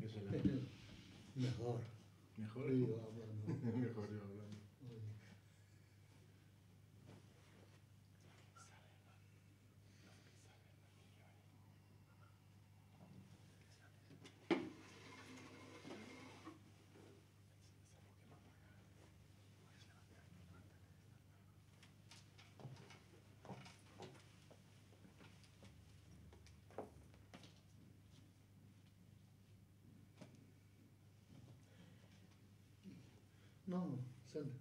Mejor mejor. Mejor. Mejor. Mejor. No, senta,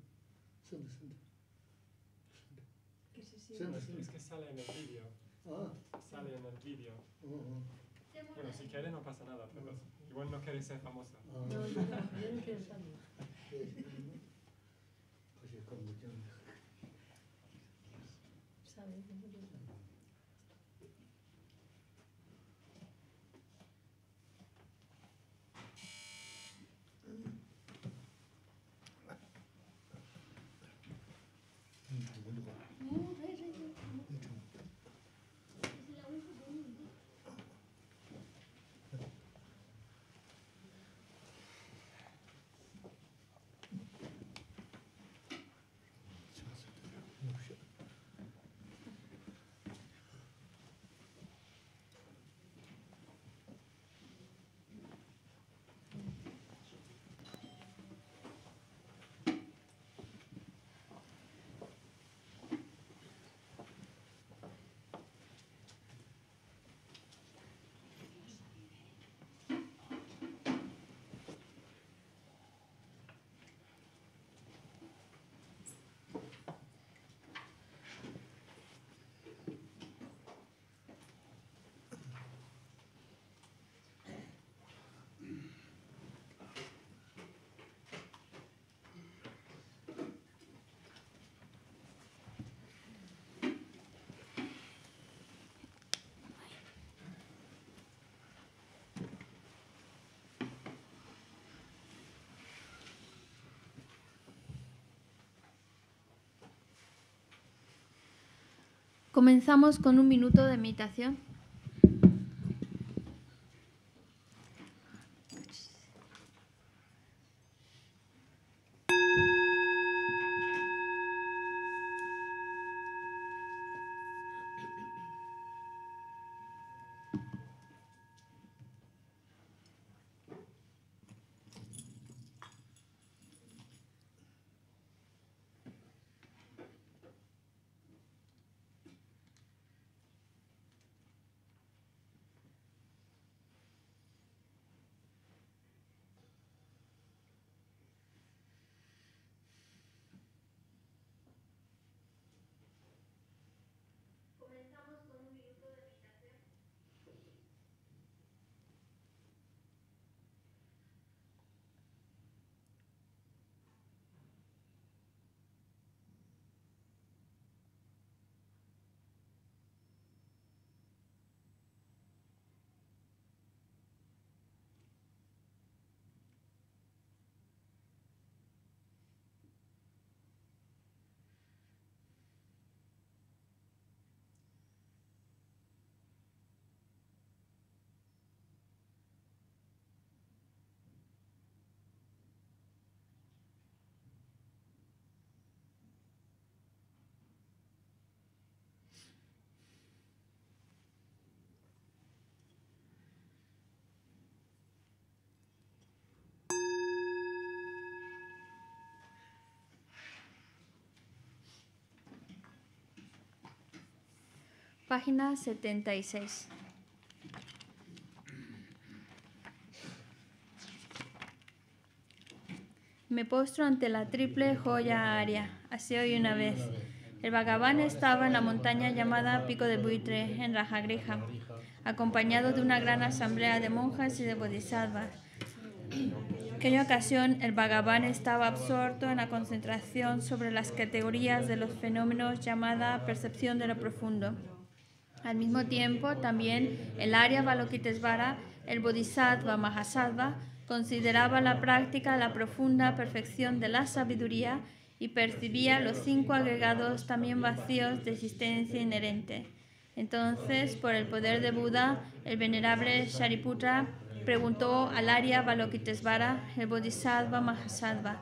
senta, senta. ¿Qué se siente? Es que sale en el vídeo. Ah. Sale en el vídeo. Uh oh, -huh. Oh. Bueno, si quiere no pasa nada, pero ah. igual no quiere ser famosa. Ah. No, No, no, yo no quiero ser famosa. ¿Sabes? Comenzamos con un minuto de meditación. Página 76. Me postro ante la triple joya aria. Así hoy una vez. El vagabán estaba en la montaña llamada Pico de Buitre, en Rajagrija, acompañado de una gran asamblea de monjas y de bodhisattvas. En aquella ocasión, el vagabán estaba absorto en la concentración sobre las categorías de los fenómenos llamada percepción de lo profundo. Al mismo tiempo, también el Arya Balokitesvara, el Bodhisattva Mahasattva, consideraba la práctica la profunda perfección de la sabiduría y percibía los cinco agregados también vacíos de existencia inherente. Entonces, por el poder de Buda, el venerable Shariputra preguntó al Arya Balokitesvara, el Bodhisattva Mahasattva,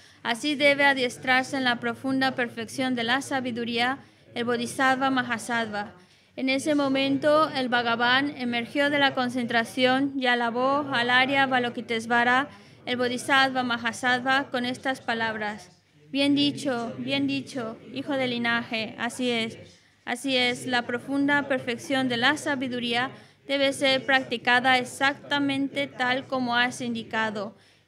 Así debe adiestrarse en la profunda perfección de la sabiduría el Bodhisattva Mahasattva. En ese momento, el Bhagavan emergió de la concentración y alabó al Arya Balokitesvara, el Bodhisattva Mahasattva, con estas palabras. Bien dicho, bien dicho, hijo del linaje, así es. Así es, la profunda perfección de la sabiduría debe ser practicada exactamente tal como has indicado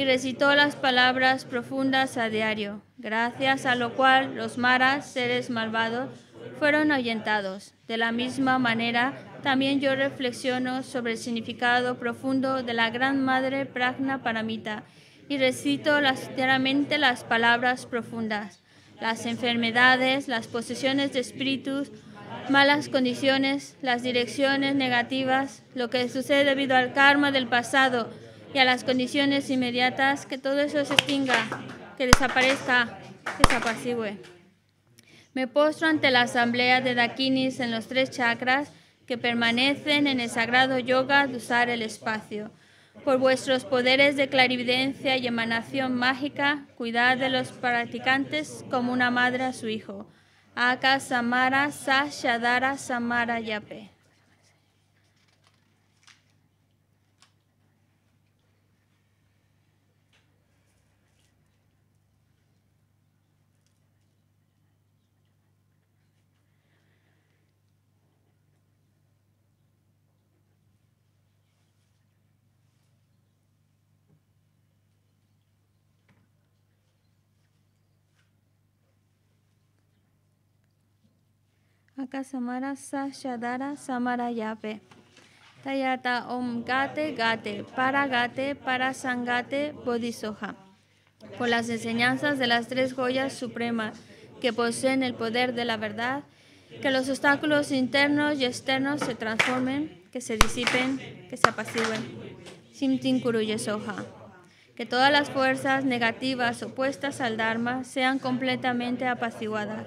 y recitó las palabras profundas a diario, gracias a lo cual los maras, seres malvados, fueron ahuyentados. De la misma manera, también yo reflexiono sobre el significado profundo de la Gran Madre Pragna Paramita y recito literalmente las palabras profundas. Las enfermedades, las posesiones de espíritus, malas condiciones, las direcciones negativas, lo que sucede debido al karma del pasado, y a las condiciones inmediatas, que todo eso se extinga, que desaparezca, que se apacigüe. Me postro ante la asamblea de Dakinis en los tres chakras que permanecen en el sagrado yoga de usar el espacio. Por vuestros poderes de clarividencia y emanación mágica, cuidad de los practicantes como una madre a su hijo. Aka Samara Sa Samara Yape. Akasamara Sashadara yape Tayata Om Gate Gate, Para Gate, Para Sangate, Por las enseñanzas de las tres joyas supremas que poseen el poder de la verdad, que los obstáculos internos y externos se transformen, que se disipen, que se apacigüen. Simtin Soha. Que todas las fuerzas negativas opuestas al Dharma sean completamente apaciguadas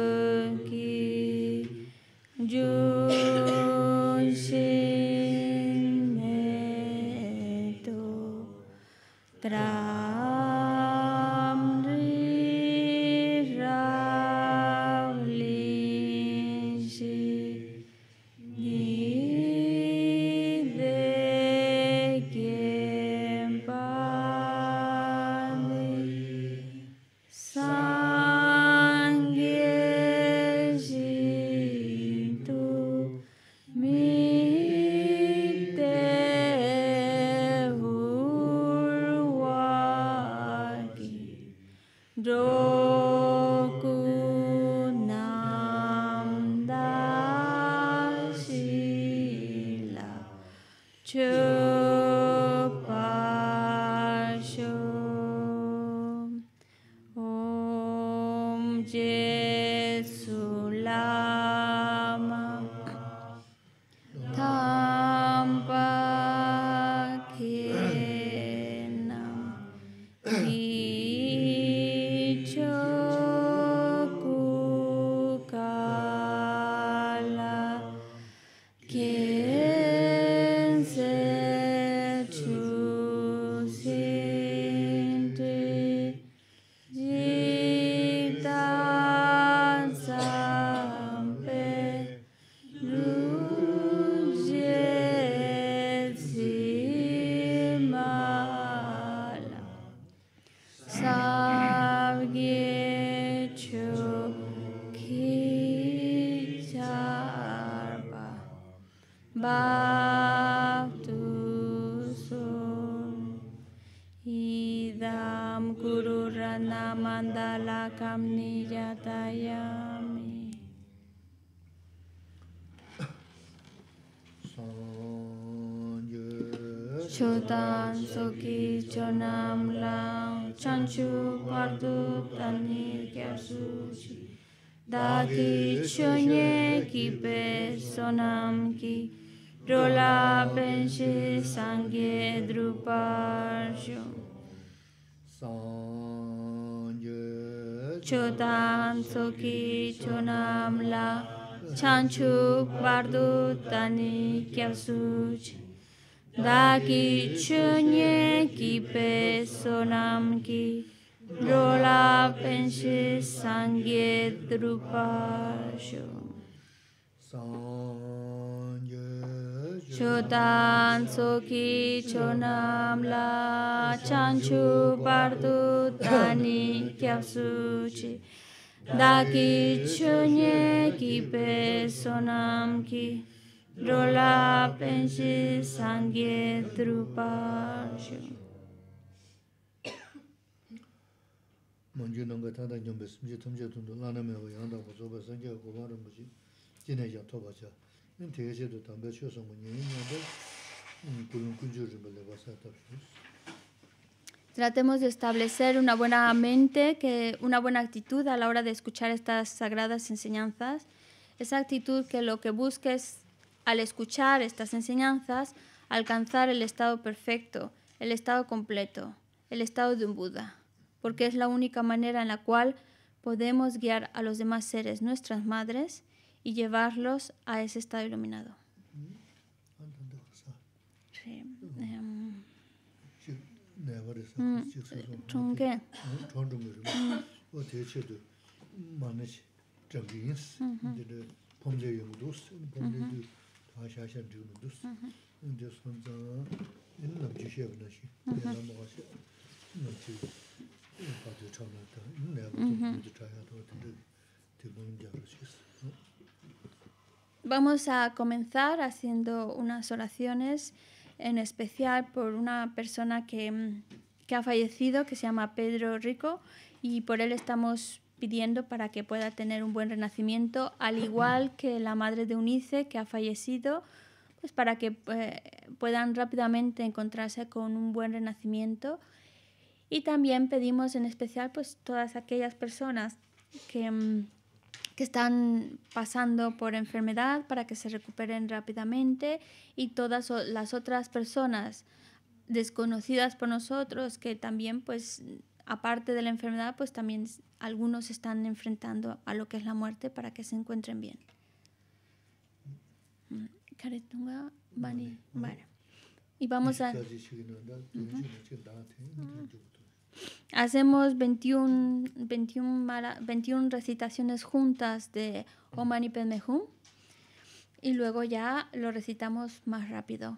Tra Chonam lang chanchu pardu planir kyasuchi. Dagi chonye kipe sonam ki. Rola benshi sangye druparshu. Sangye chotan soki chonam la. Chanchuk bardu tani kyasuchi. Daki chunye ki pe sonam ki Rola penshi sangye drupasho Sangye Chotan soki chonam la chanchu partu tani kyapsuchi Daki chunye ki pe sonam ki Rola pensi sangye druparshu. Manju nanga tanda nyambe simche tamche tundu lana mewa yangda kuzoba sangye kubaram buchi jine yang toba cha. In tege che tu tambe chio sangu nyanyi nyambe kulun kunju rinpa leba sa tabshus. Tratemos de establecer una buena mente, que una buena actitud a la hora de escuchar estas sagradas enseñanzas. Esa actitud que lo que busques al escuchar estas enseñanzas, alcanzar el estado perfecto, el estado completo, el estado de un Buda, porque es la única manera en la cual podemos guiar a los demás seres, nuestras madres, y llevarlos a ese estado iluminado. Sí. Em. Vamos a comenzar haciendo unas oraciones, en especial por una persona que, mm, que ha fallecido, que se llama Pedro Rico, y por él estamos pidiendo para que pueda tener un buen renacimiento, al igual que la madre de Unice que ha fallecido, pues para que eh, puedan rápidamente encontrarse con un buen renacimiento. Y también pedimos en especial pues todas aquellas personas que, mm, que están pasando por enfermedad para que se recuperen rápidamente y todas las otras personas desconocidas por nosotros que también pues aparte de la enfermedad, pues también algunos están enfrentando a lo que es la muerte para que se encuentren bien. Mm, y vamos a... Mm. Hacemos 21, 21, 21, recitaciones juntas de Omani y Hum y luego ya lo recitamos más rápido.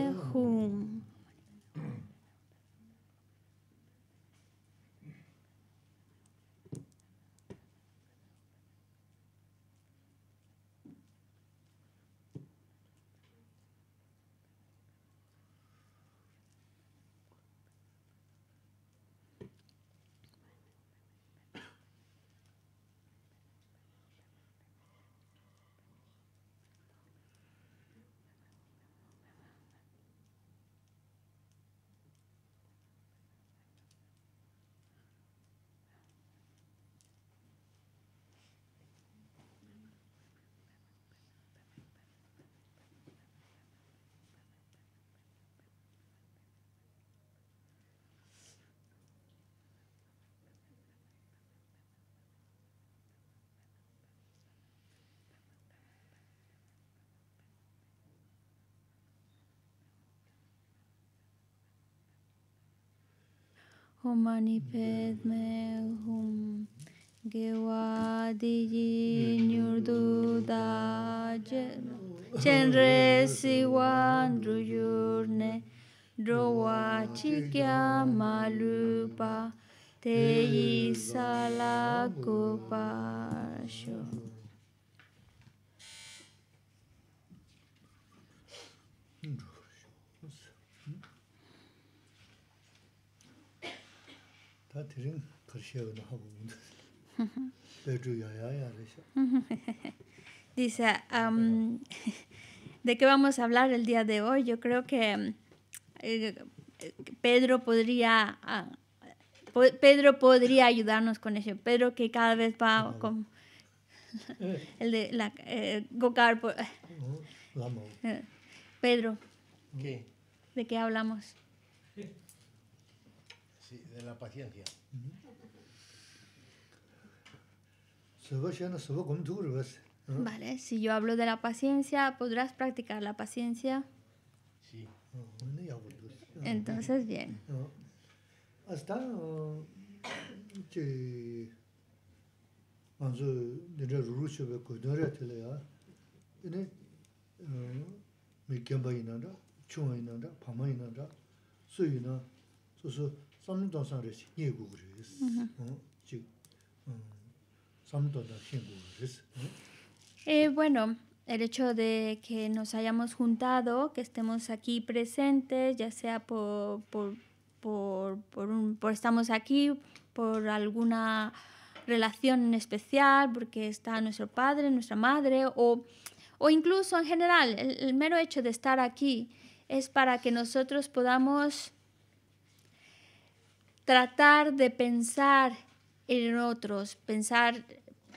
Humanipet me hum gewadi nyurdu da chenre siwan druyurne drowa chikya malupa te yi salaku pasho. Dice, um, ¿de qué vamos a hablar el día de hoy? Yo creo que um, eh, Pedro podría ah, Pedro podría ayudarnos con eso. Pedro que cada vez va con eh. el de la eh, Gokar. Oh, eh, Pedro. ¿De qué hablamos? de la paciencia. ¿Se va ya o se va con tours, Vale, si yo hablo de la paciencia, podrás practicar la paciencia. Sí, bueno y aburridos. Pues, pues, Entonces bien. Hasta, que vamos desde Rusia, desde Corea, desde allá, desde, me cambia una cosa, chunga una cosa, pama una cosa, soy una, soy una eh, bueno, el hecho de que nos hayamos juntado, que estemos aquí presentes, ya sea por, por, un, por estamos aquí, por alguna relación en especial, porque está nuestro padre, nuestra madre, o, o incluso en general, el mero hecho de estar aquí es para que nosotros podamos tratar de pensar en otros, pensar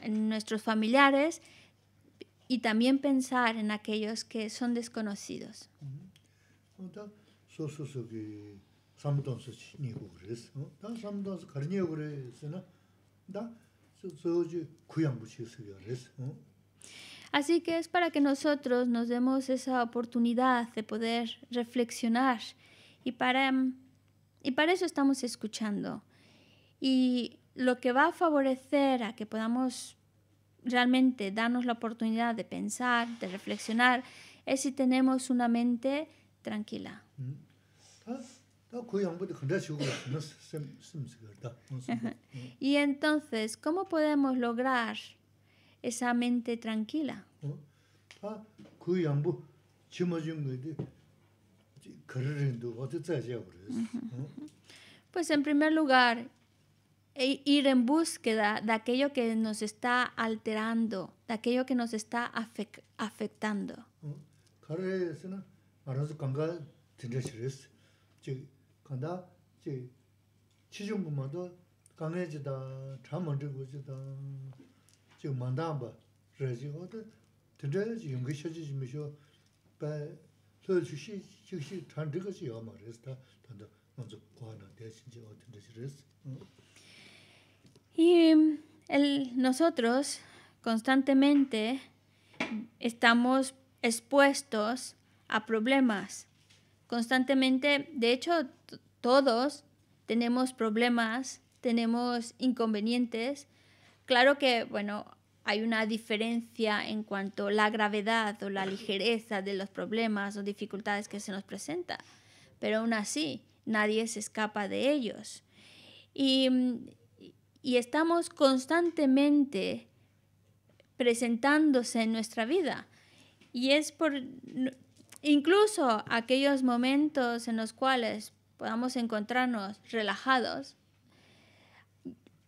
en nuestros familiares y también pensar en aquellos que son desconocidos. Así que es para que nosotros nos demos esa oportunidad de poder reflexionar y para mm, y para eso estamos escuchando. Y lo que va a favorecer a que podamos realmente darnos la oportunidad de pensar, de reflexionar, es si tenemos una mente tranquila. y entonces, ¿cómo podemos lograr esa mente tranquila? Oh. Ah, pues en primer lugar, e ir en búsqueda de aquello que nos está alterando, de aquello que nos está afectando y nosotros constantemente estamos expuestos a problemas constantemente de hecho todos tenemos problemas tenemos inconvenientes claro que bueno hay una diferencia en cuanto a la gravedad o la ligereza de los problemas o dificultades que se nos presentan, pero aún así nadie se escapa de ellos. Y, y estamos constantemente presentándose en nuestra vida. Y es por incluso aquellos momentos en los cuales podamos encontrarnos relajados,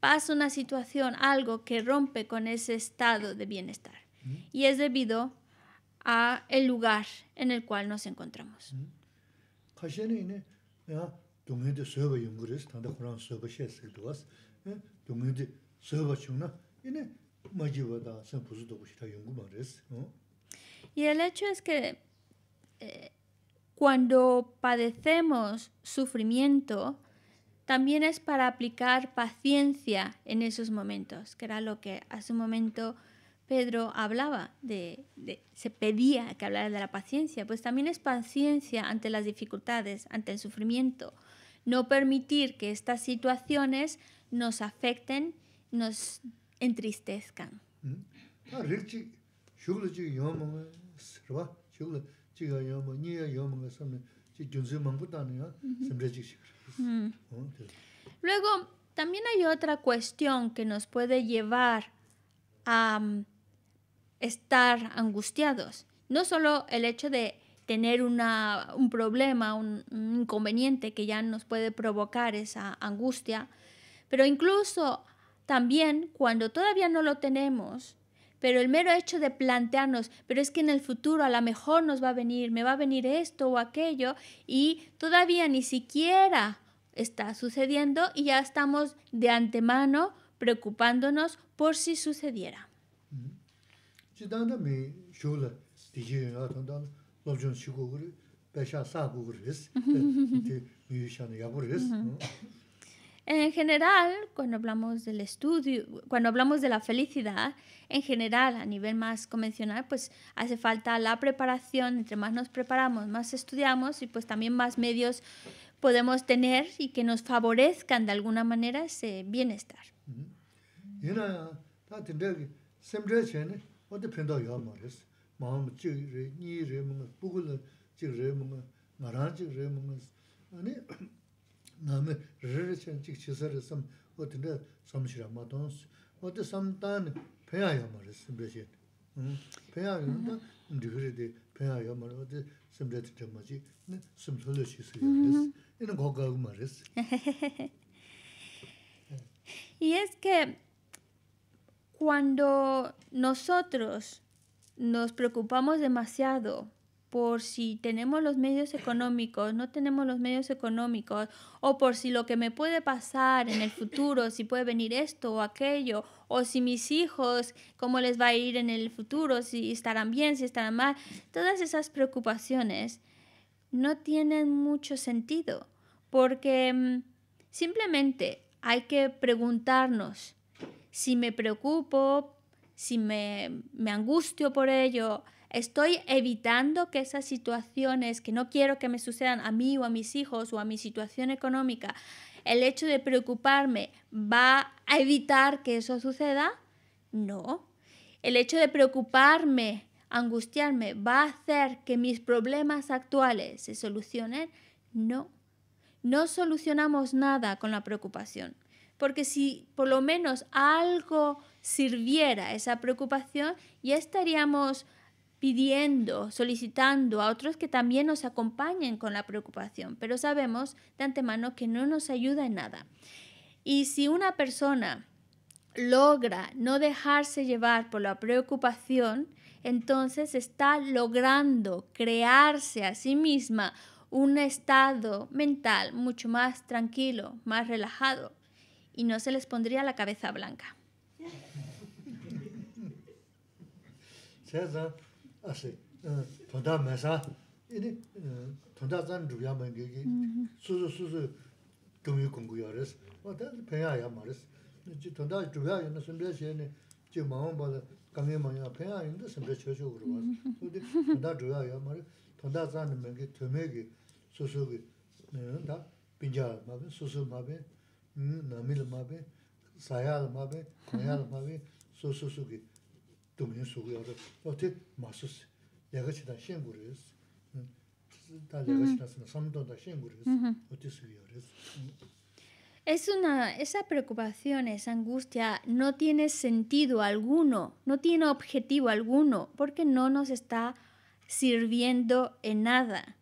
pasa una situación, algo que rompe con ese estado de bienestar. Y es debido a el lugar en el cual nos encontramos. Y el hecho es que eh, cuando padecemos sufrimiento, también es para aplicar paciencia en esos momentos, que era lo que a su momento Pedro hablaba, de, se pedía que hablara de la paciencia, pues también es paciencia ante las dificultades, ante el sufrimiento, no permitir que estas situaciones nos afecten, nos entristezcan. Mm. Luego, también hay otra cuestión que nos puede llevar a mm, estar angustiados. No solo el hecho de tener un problema, un, inconveniente que ya nos puede provocar esa angustia, pero incluso también cuando todavía no lo tenemos, pero el mero hecho de plantearnos, pero es que en el futuro a lo mejor nos va a venir, me va a venir esto o aquello, y todavía ni siquiera está sucediendo y ya estamos de antemano preocupándonos por si sucediera. En general, cuando hablamos del estudio, cuando hablamos de la felicidad, en general, a nivel más convencional, pues hace falta la preparación, entre más nos preparamos, más estudiamos y pues también más medios podemos tener y que nos favorezcan de alguna manera ese bienestar. nāmi rīrī chāni chīk chīsā rī sāṁ o tīndā sāṁ shirā mā tōngs o tī sāṁ tāni pēyā yā mā rī sāṁ bē shēt pēyā yā cuando nosotros nos preocupamos demasiado por si tenemos los medios económicos, no tenemos los medios económicos, o por si lo que me puede pasar en el futuro, si puede venir esto o aquello, o si mis hijos, cómo les va a ir en el futuro, si estarán bien, si estarán mal, todas esas preocupaciones no tienen mucho sentido, porque mm, simplemente hay que preguntarnos si me preocupo, si me, me angustio por ello, Estoy evitando que esas situaciones que no quiero que me sucedan a mí o a mis hijos o a mi situación económica, el hecho de preocuparme va a evitar que eso suceda. No. El hecho de preocuparme, angustiarme, va a hacer que mis problemas actuales se solucionen. No. No solucionamos nada con la preocupación. Porque si por lo menos algo sirviera esa preocupación, ya estaríamos pidiendo, solicitando a otros que también nos acompañen con la preocupación, pero sabemos de antemano que no nos ayuda en nada. Y si una persona logra no dejarse llevar por la preocupación, entonces está logrando crearse a sí misma un estado mental mucho más tranquilo, más relajado, y no se les pondría la cabeza blanca. César. 아세 토다 메사 이니 토다 잔 주야만 게기 수수 수수 교육 공부요레스 와다 배야야 말레스 이제 토다 주야 있는 선배 전에 제 마음 봐라 감이 많이 앞에 아닌데 선배 저저 그러고 근데 토다 주야야 말 토다 잔 맹게 төмөги 수수기 네다 빈자 마베 수수 마베 음 마베 사야 마베 마베 수수수기 Mm-hmm. Es una, esa preocupación, esa angustia no tiene sentido alguno, no tiene objetivo alguno, porque no nos está sirviendo en nada.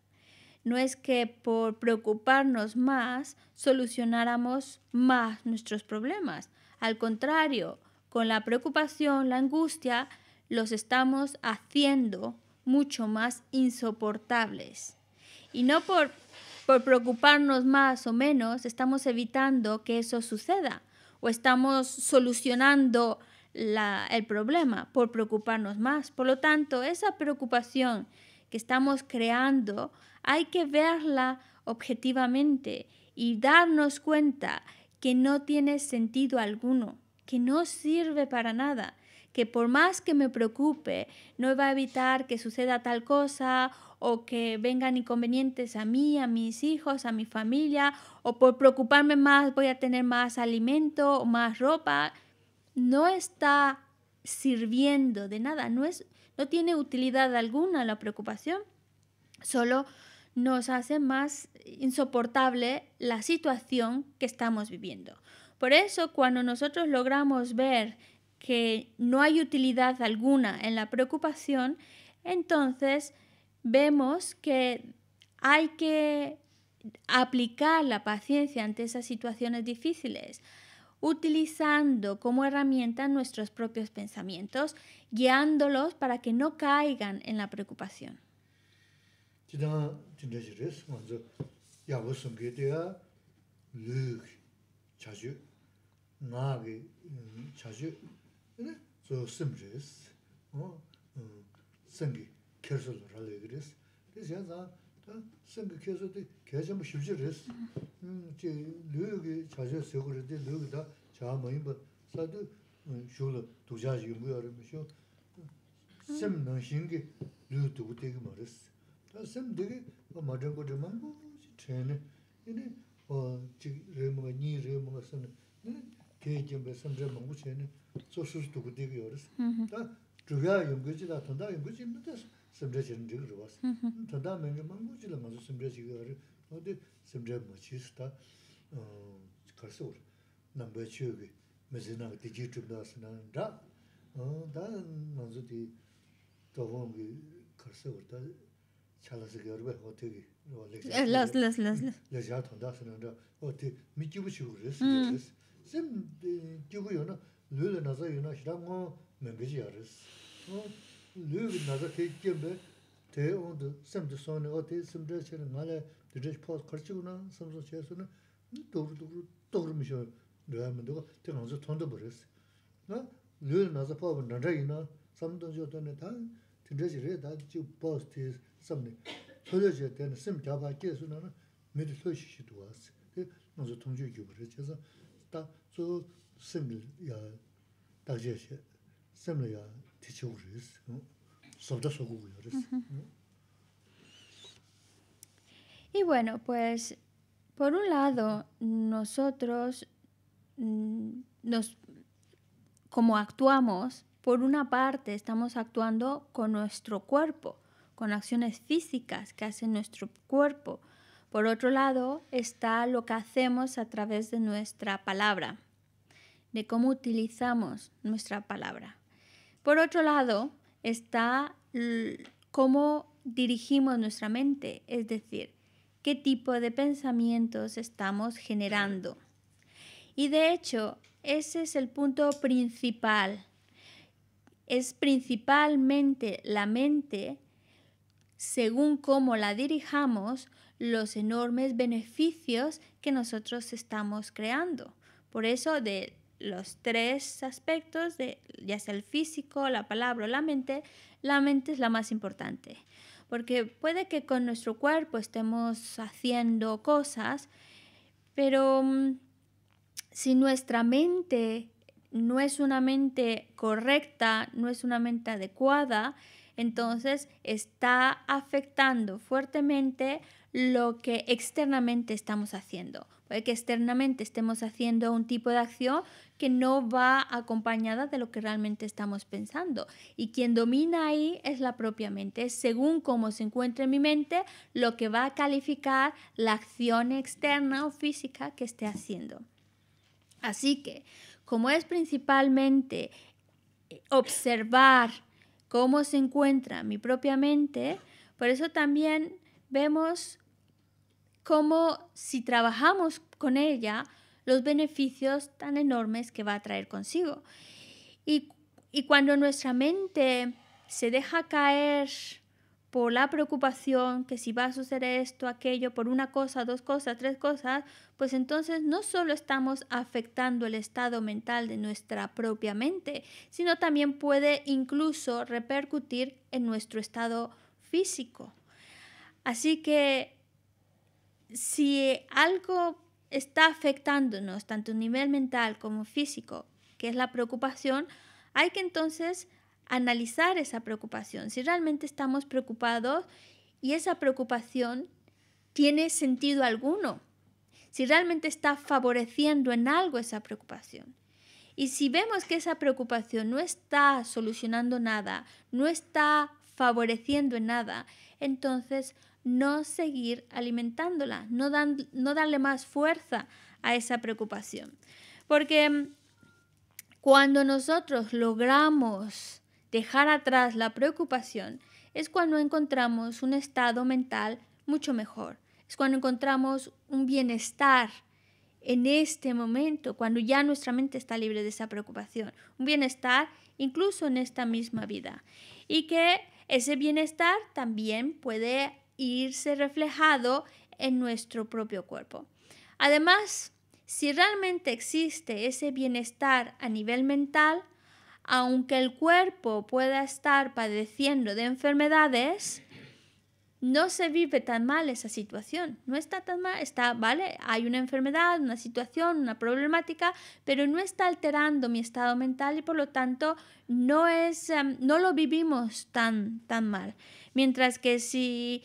No es que por preocuparnos más solucionáramos más nuestros problemas. Al contrario, con la preocupación, la angustia, los estamos haciendo mucho más insoportables. Y no por, preocuparnos más o menos, estamos evitando que eso suceda o estamos solucionando el problema por preocuparnos más. Por lo tanto, esa preocupación que estamos creando hay que verla objetivamente y darnos cuenta que no tiene sentido alguno que no sirve para nada, que por más que me preocupe, no va a evitar que suceda tal cosa o que vengan inconvenientes a mí, a mis hijos, a mi familia, o por preocuparme más voy a tener más alimento o más ropa. No está sirviendo de nada, no, es, no tiene utilidad alguna la preocupación, solo nos hace más insoportable la situación que estamos viviendo. Por eso, cuando nosotros logramos ver que no hay utilidad alguna en la preocupación, entonces vemos que hay que aplicar la paciencia ante esas situaciones difíciles, utilizando como herramienta nuestros propios pensamientos, guiándolos para que no caigan en la preocupación. ngā 자주 chā chī, 어 생기 sīm rīs, 그랬어 그래서 kēr sō lō rā līg rīs, tī sī yā tsā, sīm gī kēr sō tī, kē chā mō shīm chī rīs, chī lū yu gī chā chī sī kō rindī, lū yu gī tā chā bā, sā yā sīm rīs, tā sīm kēi jīmbē sāṃ rē mānggū chē nē, sō sū sū tūgū dīg yō rē sā. Tā chūgyā yōnggō chī tā tāndā yōnggō chī nē tā sāṃ rē chē nē dīg rō wā sā. Tāndā mēngi mānggū chī lā mānggō sāṃ rē chī yō rē, nō dī sāṃ rē mā chī sā 쌤 jigu yo na 요나 le naza yo na shirang ngon mengi ji yaris. Lu yu naza te jembe, te on de sim de soni o te sim de chene nga le de rech paos karchi gu na sim so che su na dogru dogru dogru mi sho rea mi dogo te ngang zi tondo bo res. Lu yu naza paos nanda Y bueno, pues por un lado, nosotros mm, como actuamos, por una parte estamos actuando con nuestro cuerpo, con acciones físicas que hace nuestro cuerpo por otro lado, está lo que hacemos a través de nuestra palabra, de cómo utilizamos nuestra palabra. Por otro lado, está cómo dirigimos nuestra mente, es decir, qué tipo de pensamientos estamos generando. Y de hecho, ese es el punto principal. Es principalmente la mente, según cómo la dirijamos, los enormes beneficios que nosotros estamos creando. Por eso de los tres aspectos, de, ya sea el físico, la palabra o la mente, la mente es la más importante. Porque puede que con nuestro cuerpo estemos haciendo cosas, pero mm, si nuestra mente no es una mente correcta, no es una mente adecuada, entonces está afectando fuertemente lo que externamente estamos haciendo. Puede que externamente estemos haciendo un tipo de acción que no va acompañada de lo que realmente estamos pensando. Y quien domina ahí es la propia mente. Según cómo se encuentre en mi mente, lo que va a calificar la acción externa o física que esté haciendo. Así que, como es principalmente observar cómo se encuentra mi propia mente. Por eso también vemos cómo si trabajamos con ella, los beneficios tan enormes que va a traer consigo. Y, y cuando nuestra mente se deja caer por la preocupación que si va a suceder esto, aquello, por una cosa, dos cosas, tres cosas, pues entonces no solo estamos afectando el estado mental de nuestra propia mente, sino también puede incluso repercutir en nuestro estado físico. Así que si algo está afectándonos, tanto a nivel mental como físico, que es la preocupación, hay que entonces analizar esa preocupación, si realmente estamos preocupados y esa preocupación tiene sentido alguno, si realmente está favoreciendo en algo esa preocupación. Y si vemos que esa preocupación no está solucionando nada, no está favoreciendo en nada, entonces no seguir alimentándola, no, no darle más fuerza a esa preocupación. Porque cuando nosotros logramos dejar atrás la preocupación, es cuando encontramos un estado mental mucho mejor. Es cuando encontramos un bienestar en este momento, cuando ya nuestra mente está libre de esa preocupación. Un bienestar incluso en esta misma vida. Y que ese bienestar también puede irse reflejado en nuestro propio cuerpo. Además, si realmente existe ese bienestar a nivel mental, aunque el cuerpo pueda estar padeciendo de enfermedades, no se vive tan mal esa situación. No está tan mal, está, ¿vale? Hay una enfermedad, una situación, una problemática, pero no está alterando mi estado mental y por lo tanto no es em, no lo vivimos tan tan mal. Mientras que si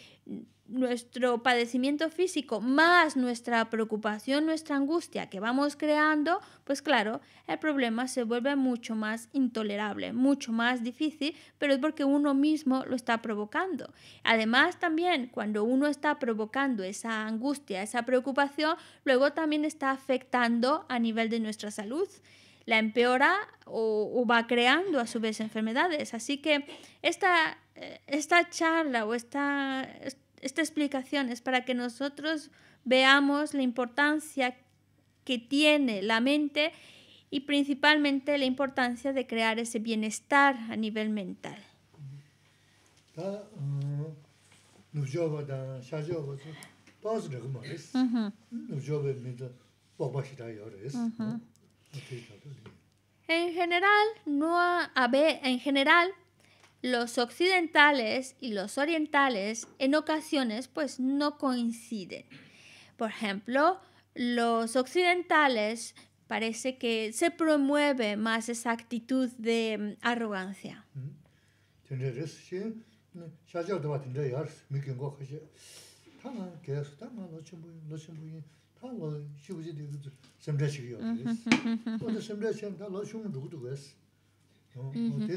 nuestro padecimiento físico más nuestra preocupación, nuestra angustia que vamos creando, pues claro, el problema se vuelve mucho más intolerable, mucho más difícil, pero es porque uno mismo lo está provocando. Además, también cuando uno está provocando esa angustia, esa preocupación, luego también está afectando a nivel de nuestra salud la empeora o, va creando a su vez enfermedades. Así que esta, eh, esta charla o esta, esta explicación es para que nosotros veamos la importancia que tiene la mente y principalmente la importancia de crear ese bienestar a nivel mental. Eh, en general, no a, a, en general, los occidentales y los orientales en ocasiones pues no coinciden. Por ejemplo, los occidentales parece que se promueve más esa actitud de mm, arrogancia. Mm-hmm. Mm,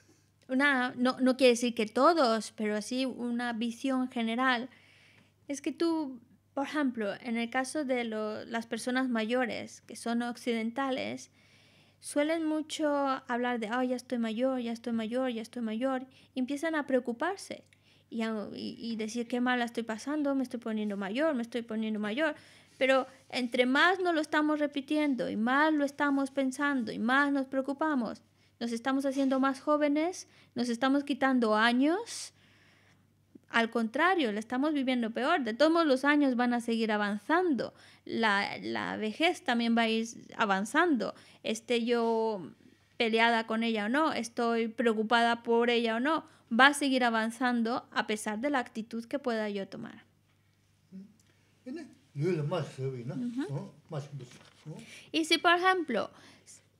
no, no quiere decir que todos, pero así una visión general, es que tú, por ejemplo, en el caso de las personas mayores que son occidentales, suelen mucho hablar de, oh, ya estoy mayor, ya estoy mayor, ya estoy mayor, empiezan a preocuparse y, y, decir qué mal estoy pasando, me estoy poniendo mayor, me estoy poniendo mayor. Pero entre más no lo estamos repitiendo y más lo estamos pensando y más nos preocupamos, nos estamos haciendo más jóvenes, nos estamos quitando años. Al contrario, la estamos viviendo peor. De todos los años van a seguir avanzando. La, la, vejez también va a ir avanzando. Esté yo peleada con ella o no, estoy preocupada por ella o no, va a seguir avanzando a pesar de la actitud que pueda yo tomar. Y si, por ejemplo,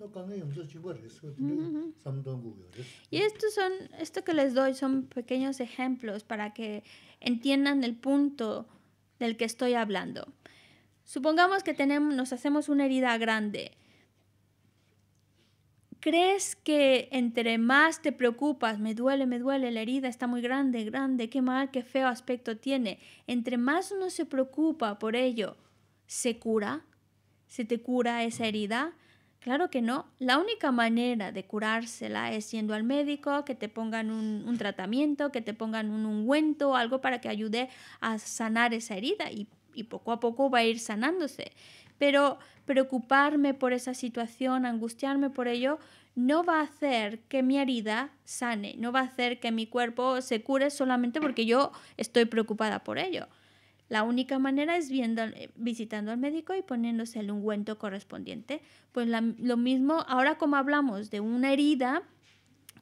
¿eh? Y estos son, esto que les doy son pequeños ejemplos para que entiendan el punto del que estoy hablando. Supongamos que tenemos, nos hacemos una herida grande. ¿Crees que entre más te preocupas, me duele, me duele, la herida está muy grande, grande, qué mal, qué feo aspecto tiene? Entre más uno se preocupa por ello, ¿se cura? ¿Se te cura esa herida? Claro que no. La única manera de curársela es yendo al médico, que te pongan un, tratamiento, que te pongan un ungüento, o algo para que ayude a sanar esa herida y poco a poco va a ir sanándose. Pero preocuparme por esa situación, angustiarme por ello, no va a hacer que mi herida sane, no va a hacer que mi cuerpo se cure solamente porque yo estoy preocupada por ello. La única manera es viendo, eh, visitando al médico y poniéndose el ungüento correspondiente. Pues lo mismo, ahora como hablamos de una herida,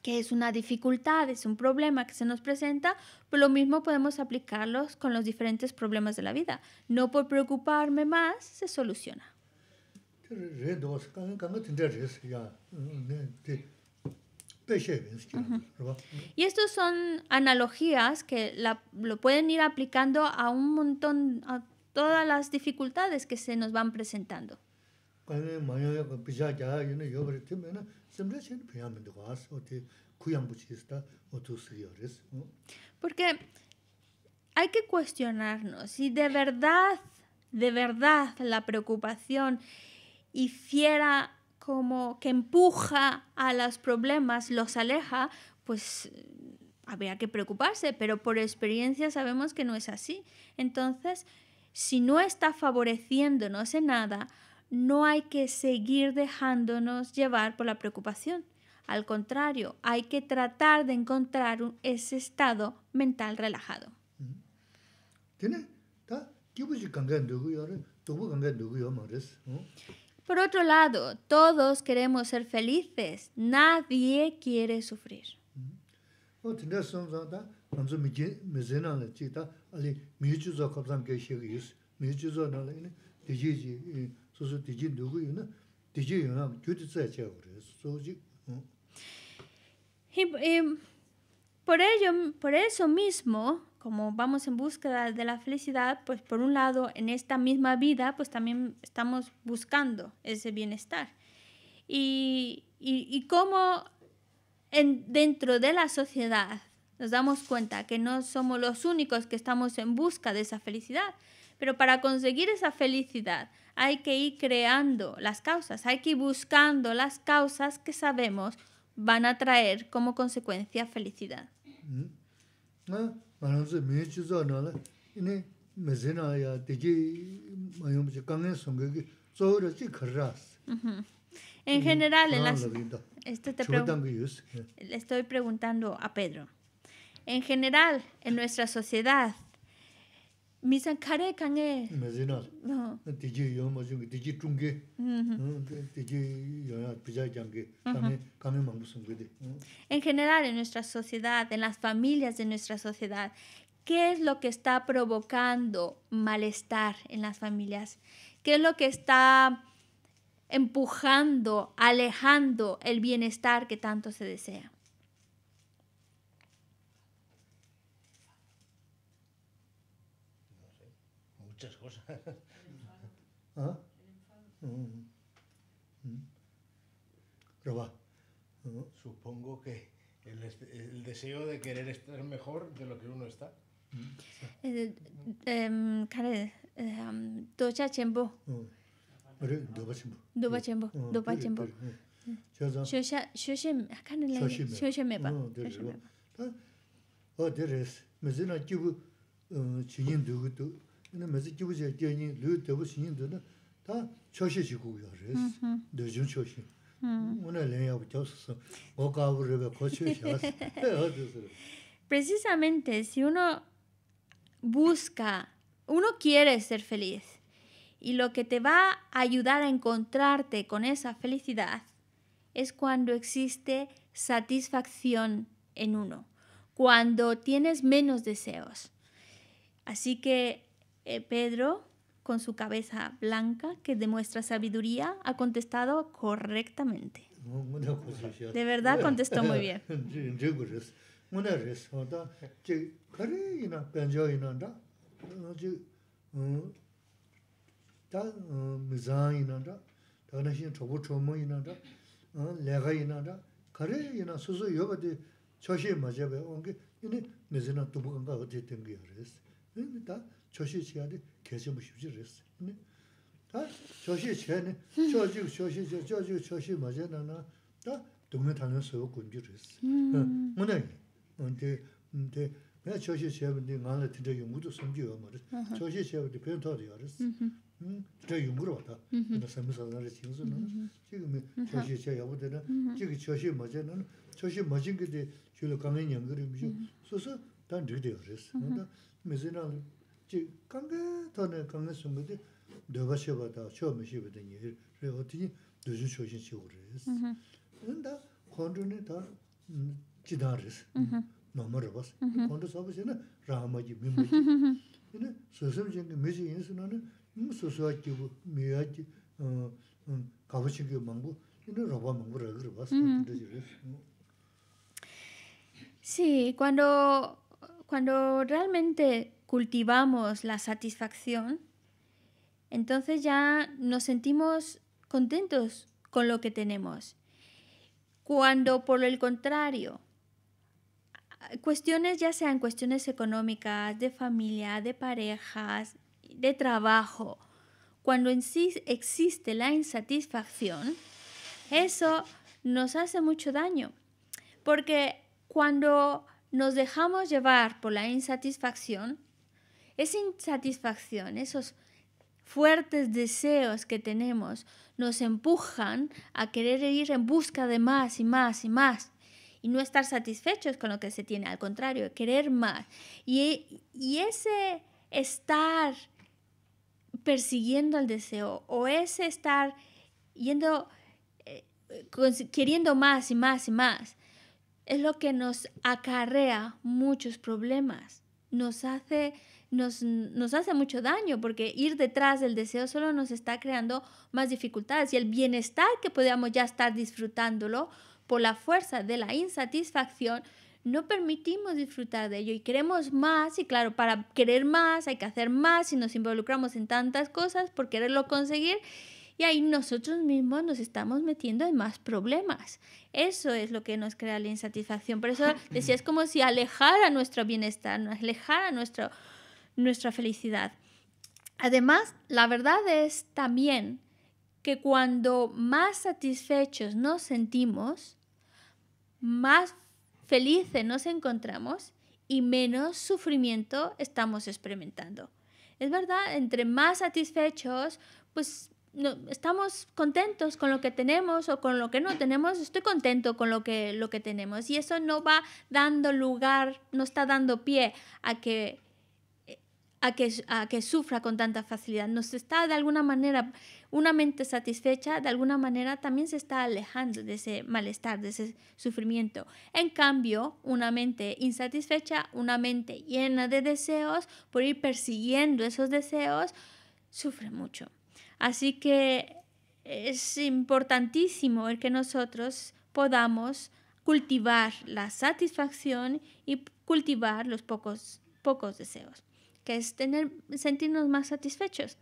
que es una dificultad, es un problema que se nos presenta, pues lo mismo podemos aplicarlos con los diferentes problemas de la vida. No por preocuparme más, se soluciona. Y estos son analogías que la, lo pueden ir aplicando a un montón, a todas las dificultades que se nos van presentando. Porque hay que cuestionarnos si de verdad, de verdad la preocupación hiciera como que empuja a los problemas, los aleja, pues habría que preocuparse, pero por experiencia sabemos que no es así. Entonces, si no está favoreciéndonos en nada, no hay que seguir dejándonos llevar por la preocupación. Al contrario, hay que tratar de encontrar un, ese estado mental relajado. Por otro lado, todos queremos ser felices. Nadie quiere sufrir. por eso mismo, como vamos en búsqueda de la felicidad, pues por un lado en esta misma vida, pues también estamos buscando ese bienestar. Y, y, y cómo en, dentro de la sociedad nos damos cuenta que no somos los únicos que estamos en busca de esa felicidad, pero para conseguir esa felicidad hay que ir creando las causas, hay que ir buscando las causas que sabemos van a traer como consecuencia felicidad. En general, en las, este, le estoy preguntando a Pedro. En general, en nuestra sociedad, en general en nuestra sociedad en las familias de nuestra sociedad qué es lo que está provocando malestar en las familias qué es lo que está empujando alejando el bienestar que tanto se desea muchas cosas. ¿Ah? Mm, mm. Mm. Pero va, supongo que el, el, deseo de querer estar mejor de lo que uno está. Kare, docha chenpo. Doba chenpo. Doba chenpo. Shosha, shosha, kane la, shosha meba. Shosha meba. O deres, mezina kibu chinyin dugu precisamente si uno busca uno quiere ser feliz y lo que te va a ayudar a encontrarte con esa felicidad es cuando existe satisfacción en uno, cuando tienes menos deseos. Así que eh, Pedro, con su cabeza blanca, que demuestra sabiduría, ha contestado correctamente. De verdad contestó muy bien. choshi chiya 계속 kesi mu shibji resi. Ta choshi chiya ni, choji ku choshi chiya, choji ku choshi ma chiya na na, ta 근데 tanga sogo gunji resi. Muna ngi, ndi, ndi, mea choshi chiya bindi ngana tinta yungu tu samji yuwa ma resi. Choshi chiya bindi pen to diya resi. Mhm. Hmm, tinta 저시 mhm. ra wata, ina sami sasana resi yungu su na. Mhm. Chiga mi choshi chiya yabu choshi na na, choshi su ya resi. Mizina chi kange tōne, kange tsōnggō te duwa shēpa tō shō mē shēpa tēngē hē rē o tēngē dujō shōshēn shōgō rē sō hēn tā kondō nē tā jidā rē sō māmā rā bā sō kondō sō bā sō nē rā mā jī mē cultivamos la satisfacción, entonces ya nos sentimos contentos con lo que tenemos. Cuando por el contrario, cuestiones ya sean cuestiones económicas, de familia, de parejas, de trabajo, cuando en sí existe la insatisfacción, eso nos hace mucho daño. Porque cuando nos dejamos llevar por la insatisfacción, esa insatisfacción, esos fuertes deseos que tenemos nos empujan a querer ir en busca de más y más y más y no estar satisfechos con lo que se tiene, al contrario, querer más. Y, ese estar persiguiendo el deseo o ese estar yendo, eh, queriendo más y más y más, es lo que nos acarrea muchos problemas, nos hace nos, hace mucho daño porque ir detrás del deseo solo nos está creando más dificultades y el bienestar que podíamos ya estar disfrutándolo por la fuerza de la insatisfacción no permitimos disfrutar de ello y queremos más y claro, para querer más hay que hacer más y nos involucramos en tantas cosas por quererlo conseguir y ahí nosotros mismos nos estamos metiendo en más problemas. Eso es lo que nos crea la insatisfacción. Por eso decía, es como si alejara nuestro bienestar, alejara nuestro nuestra felicidad. Además, la verdad es también que cuando más satisfechos nos sentimos, más felices nos encontramos y menos sufrimiento estamos experimentando. Es verdad, entre más satisfechos, pues no, estamos contentos con lo que tenemos o con lo que no tenemos, estoy contento con lo que, lo que tenemos y eso no va dando lugar, no está dando pie a que a que, a que sufra con tanta facilidad. Nos está de alguna manera, una mente satisfecha, de alguna manera también se está alejando de ese malestar, de ese sufrimiento. En cambio, una mente insatisfecha, una mente llena de deseos, por ir persiguiendo esos deseos, sufre mucho. Así que es importantísimo el que nosotros podamos cultivar la satisfacción y cultivar los pocos, pocos deseos que es tener, sentirnos más satisfechos.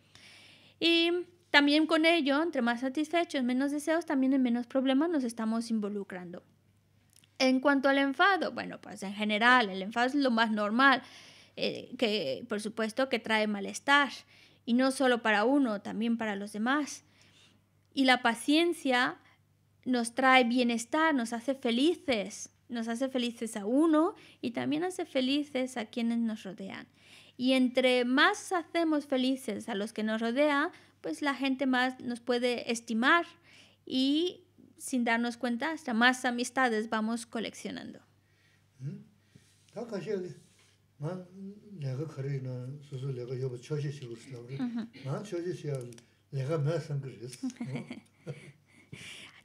Y también con ello, entre más satisfechos, menos deseos, también en menos problemas nos estamos involucrando. En cuanto al enfado, bueno, pues en general, el enfado es lo más normal, eh, que por supuesto que trae malestar, y no solo para uno, también para los demás. Y la paciencia nos trae bienestar, nos hace felices, nos hace felices a uno y también hace felices a quienes nos rodean. Y entre más hacemos felices a los que nos rodea, pues la gente más nos puede estimar y sin darnos cuenta, hasta más amistades vamos coleccionando. Mm-hmm.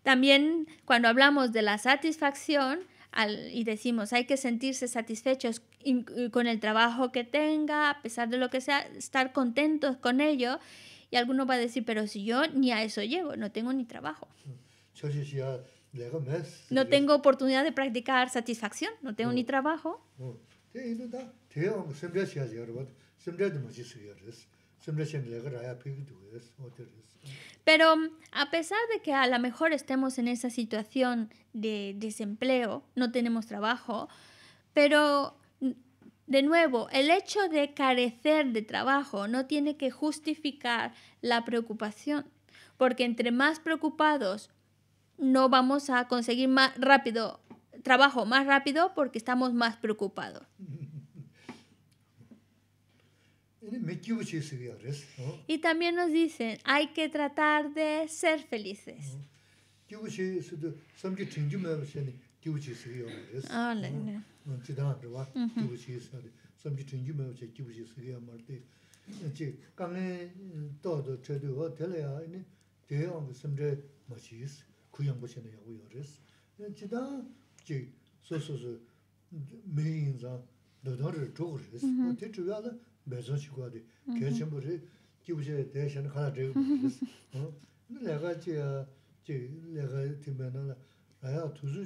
También cuando hablamos de la satisfacción y decimos hay que sentirse satisfechos eh, con el trabajo que tenga, a pesar de lo que sea, estar contentos con ello. Y alguno va a decir, pero si yo ni a eso llego, no tengo ni trabajo. No tengo oportunidad de practicar satisfacción, no tengo ni trabajo. Pero a pesar de que a lo mejor estemos en esa situación de desempleo, no tenemos trabajo, pero de nuevo, el hecho de carecer de trabajo no tiene que justificar la preocupación, porque entre más preocupados no vamos a conseguir más rápido trabajo más rápido porque estamos más preocupados. Y también nos dicen, hay que tratar de ser felices. 지단 들어와 두부시 있어요. 섬지 튕기 매우 제 말때 이제 강에 또도 제도 호텔이야 아니 대형 섬제 뭐지 구형 보시는 야구 요리스 지단 지 소소소 메인자 너더를 조그리스 어디 주야는 매서 치고 어디 개심 버리 기부제 대신 가라 되고 어 내가 지 내가 팀에는 아야 두수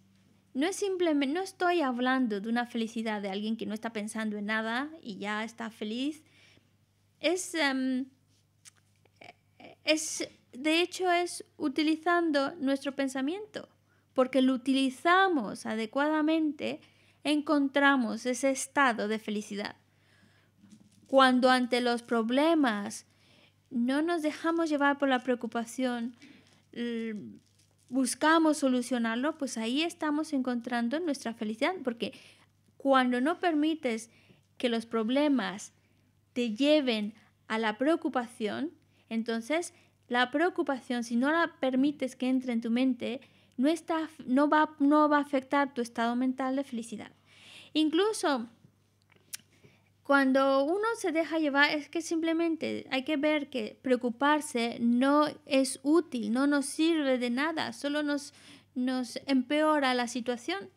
No es simplemente, no estoy hablando de una felicidad de alguien que no está pensando en nada y ya está feliz. Es, em, es de hecho, es utilizando nuestro pensamiento, porque lo utilizamos adecuadamente, encontramos ese estado de felicidad. Cuando ante los problemas no nos dejamos llevar por la preocupación, buscamos solucionarlo, pues ahí estamos encontrando nuestra felicidad, porque cuando no permites que los problemas te lleven a la preocupación, entonces la preocupación, si no la permites que entre en tu mente, no, está, no, va, no va a afectar tu estado mental de felicidad. Incluso cuando uno se deja llevar es que simplemente hay que ver que preocuparse no es útil, no nos sirve de nada, solo nos, nos empeora la situación.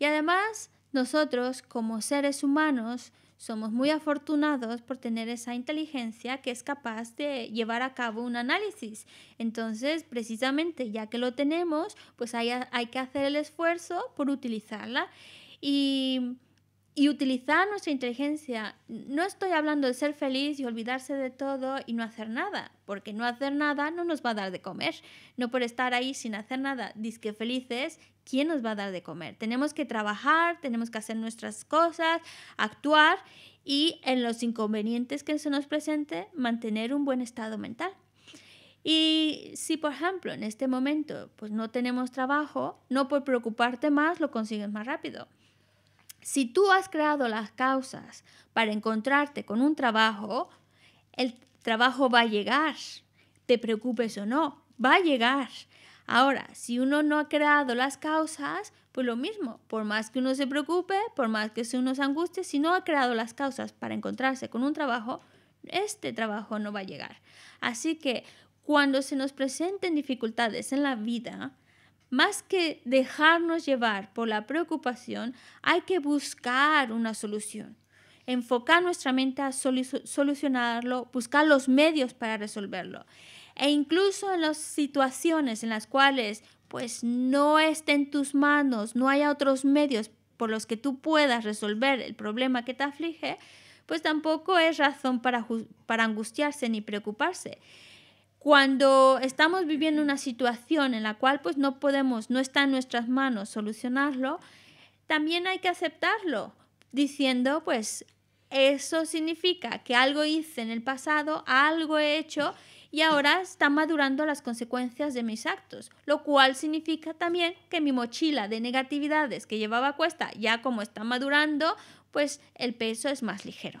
Y además nosotros como seres humanos somos muy afortunados por tener esa inteligencia que es capaz de llevar a cabo un análisis. Entonces, precisamente ya que lo tenemos, pues hay, hay que hacer el esfuerzo por utilizarla. Y y utilizar nuestra inteligencia. No estoy hablando de ser feliz y olvidarse de todo y no hacer nada, porque no hacer nada no nos va a dar de comer. No por estar ahí sin hacer nada, disque felices, ¿quién nos va a dar de comer? Tenemos que trabajar, tenemos que hacer nuestras cosas, actuar y en los inconvenientes que se nos presente, mantener un buen estado mental. Y si, por ejemplo, en este momento pues no tenemos trabajo, no por preocuparte más lo consigues más rápido si tú has creado las causas para encontrarte con un trabajo, el trabajo va a llegar, te preocupes o no, va a llegar. Ahora, si uno no ha creado las causas, pues lo mismo, por más que uno se preocupe, por más que uno se anguste, si no ha creado las causas para encontrarse con un trabajo, este trabajo no va a llegar. Así que cuando se nos presenten dificultades en la vida, más que dejarnos llevar por la preocupación, hay que buscar una solución, enfocar nuestra mente a solucionarlo, buscar los medios para resolverlo. E incluso en las situaciones en las cuales pues no esté en tus manos, no haya otros medios por los que tú puedas resolver el problema que te aflige, pues tampoco es razón para angustiarse ni preocuparse. Cuando estamos viviendo una situación en la cual pues no podemos, no está en nuestras manos solucionarlo, también hay que aceptarlo, diciendo pues eso significa que algo hice en el pasado, algo he hecho y ahora están madurando las consecuencias de mis actos, lo cual significa también que mi mochila de negatividades que llevaba a cuesta ya como está madurando, pues el peso es más ligero.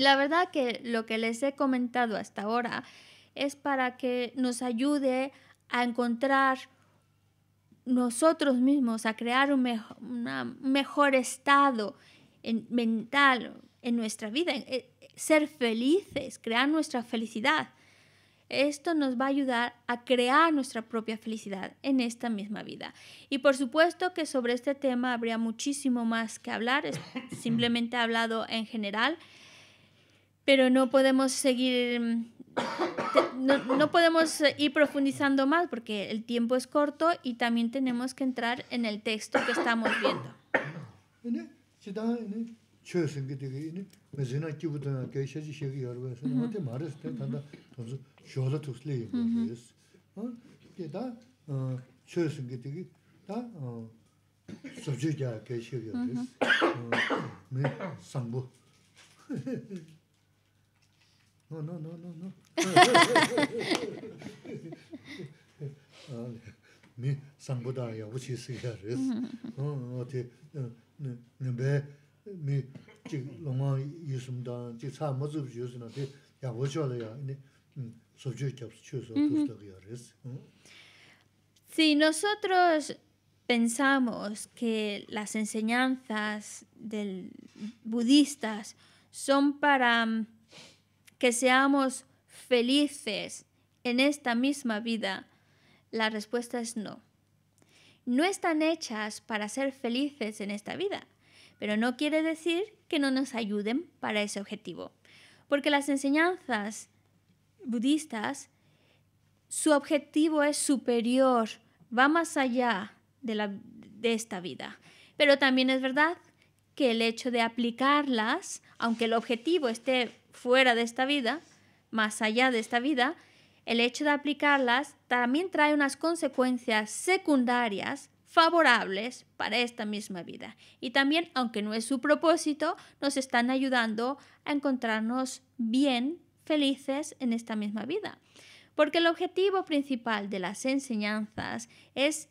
Y la verdad que lo que les he comentado hasta ahora es para que nos ayude a encontrar nosotros mismos, a crear un, mejor estado mental en nuestra vida, eh, ser felices, crear nuestra felicidad. Esto nos va a ayudar a crear nuestra propia felicidad en esta misma vida. Y por supuesto que sobre este tema habría muchísimo más que hablar, simplemente he hablado en general pero no podemos seguir, mm, no, no, podemos eh, ir profundizando más porque el tiempo es corto y también tenemos que entrar en el texto que estamos viendo. No, no, no, no, no. Mm, mm. Si nosotros pensamos que las enseñanzas del budistas son para mm, que seamos felices en esta misma vida? La respuesta es no. No están hechas para ser felices en esta vida, pero no quiere decir que no nos ayuden para ese objetivo, porque las enseñanzas budistas, su objetivo es superior, va más allá de, la, de esta vida. Pero también es verdad que el hecho de aplicarlas, aunque el objetivo esté fuera de esta vida, más allá de esta vida, el hecho de aplicarlas también trae unas consecuencias secundarias favorables para esta misma vida. Y también, aunque no es su propósito, nos están ayudando a encontrarnos bien, felices en esta misma vida. Porque el objetivo principal de las enseñanzas es,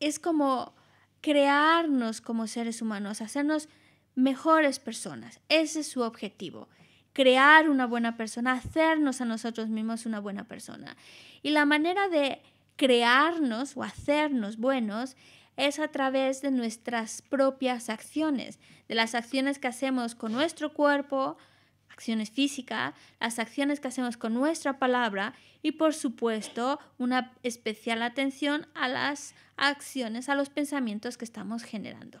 es como crearnos como seres humanos, hacernos mejores personas. Ese es su objetivo, crear una buena persona, hacernos a nosotros mismos una buena persona. Y la manera de crearnos o hacernos buenos es a través de nuestras propias acciones, de las acciones que hacemos con nuestro cuerpo, acciones físicas, las acciones que hacemos con nuestra palabra y por supuesto una especial atención a las acciones, a los pensamientos que estamos generando.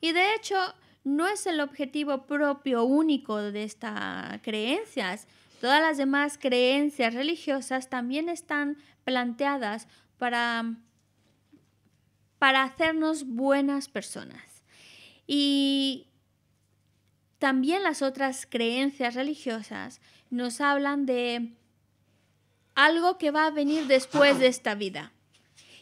Y de hecho, no es el objetivo propio único de estas creencias. Todas las demás creencias religiosas también están planteadas para, para hacernos buenas personas. Y también las otras creencias religiosas nos hablan de algo que va a venir después de esta vida.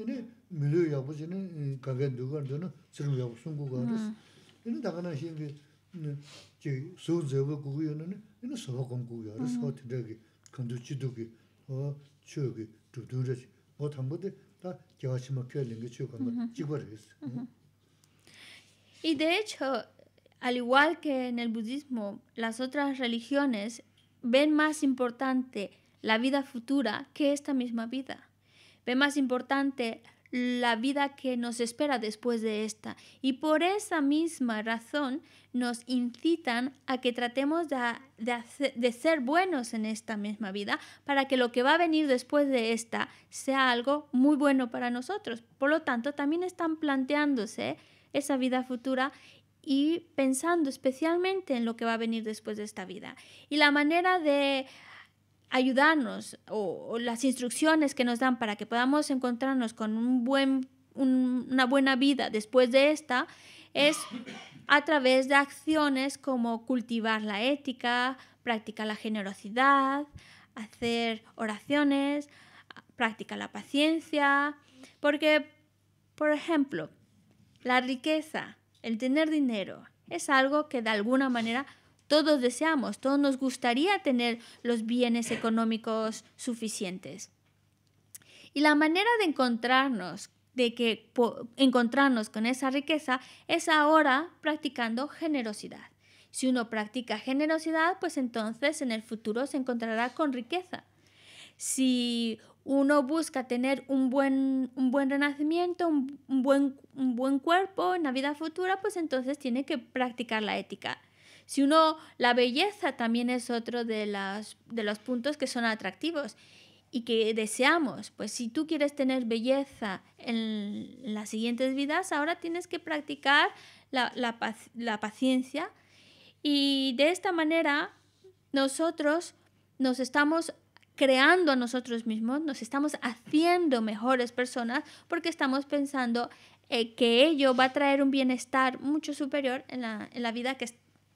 Y de hecho, al igual que en el budismo, las otras religiones ven más importante la vida futura que esta misma vida ve más importante la vida que nos espera después de esta. Y por esa misma razón nos incitan a que tratemos de, de, ser buenos en esta misma vida para que lo que va a venir después de esta sea algo muy bueno para nosotros. Por lo tanto, también están planteándose esa vida futura y pensando especialmente en lo que va a venir después de esta vida. Y la manera de ayudarnos o, las instrucciones que nos dan para que podamos encontrarnos con un buen, una buena vida después de esta es a través de acciones como cultivar la ética, practicar la generosidad, hacer oraciones, practicar la paciencia, porque, por ejemplo, la riqueza, el tener dinero, es algo que de alguna manera todos deseamos, todos nos gustaría tener los bienes económicos suficientes. Y la manera de encontrarnos de que encontrarnos con esa riqueza es ahora practicando generosidad. Si uno practica generosidad, pues entonces en el futuro se encontrará con riqueza. Si uno busca tener un buen, renacimiento, buen, un buen cuerpo en la vida futura, pues entonces tiene que practicar la ética. Si uno, la belleza también es otro de, las, de los puntos que son atractivos y que deseamos. Pues si tú quieres tener belleza en las siguientes vidas, ahora tienes que practicar la, la, paciencia y de esta manera nosotros nos estamos creando a nosotros mismos, nos estamos haciendo mejores personas porque estamos pensando eh, que ello va a traer un bienestar mucho superior en la, en la vida que,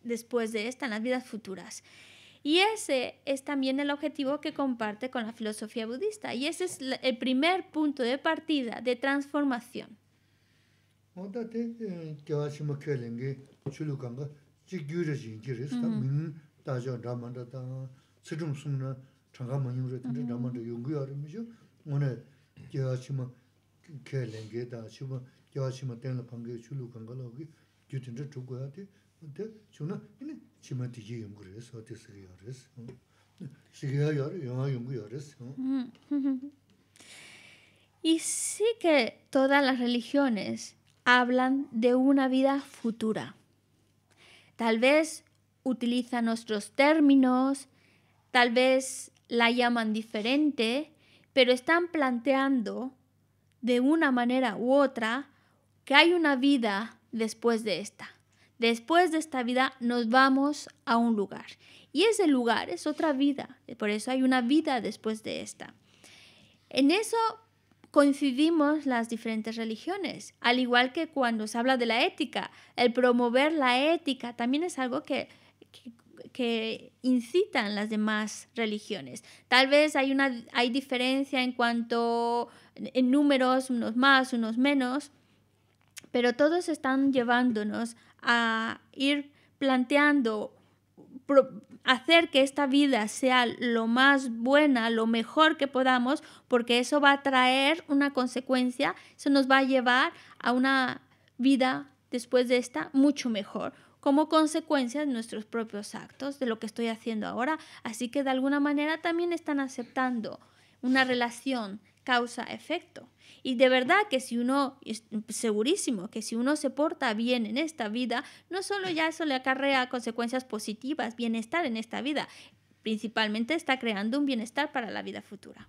después de esta, en las vidas futuras. Y ese es también el objetivo que comparte con la filosofía budista. Y ese es el primer punto de partida de transformación. Eh, Y sí que todas las religiones hablan de una vida futura. Tal vez utilizan nuestros términos, tal vez la llaman diferente, pero están planteando de una manera u otra que hay una vida después de esta. Después de esta vida nos vamos a un lugar. Y ese lugar es otra vida. Por eso hay una vida después de esta. En eso coincidimos las diferentes religiones, al igual que cuando se habla de la ética. El promover la ética también es algo que, incitan las demás religiones. Tal vez hay, una, hay diferencia en cuanto en números, unos más, unos menos, pero todos están llevándonos a ir planteando, hacer que esta vida sea lo más buena, lo mejor que podamos, porque eso va a traer una consecuencia, eso nos va a llevar a una vida después de esta mucho mejor como consecuencia de nuestros propios actos, de lo que estoy haciendo ahora. Así que de alguna manera también están aceptando una relación causa-efecto. Y de verdad que si uno, segurísimo, que si uno se porta bien en esta vida, no solo ya eso le acarrea consecuencias positivas, bienestar en esta vida, principalmente está creando un bienestar para la vida futura.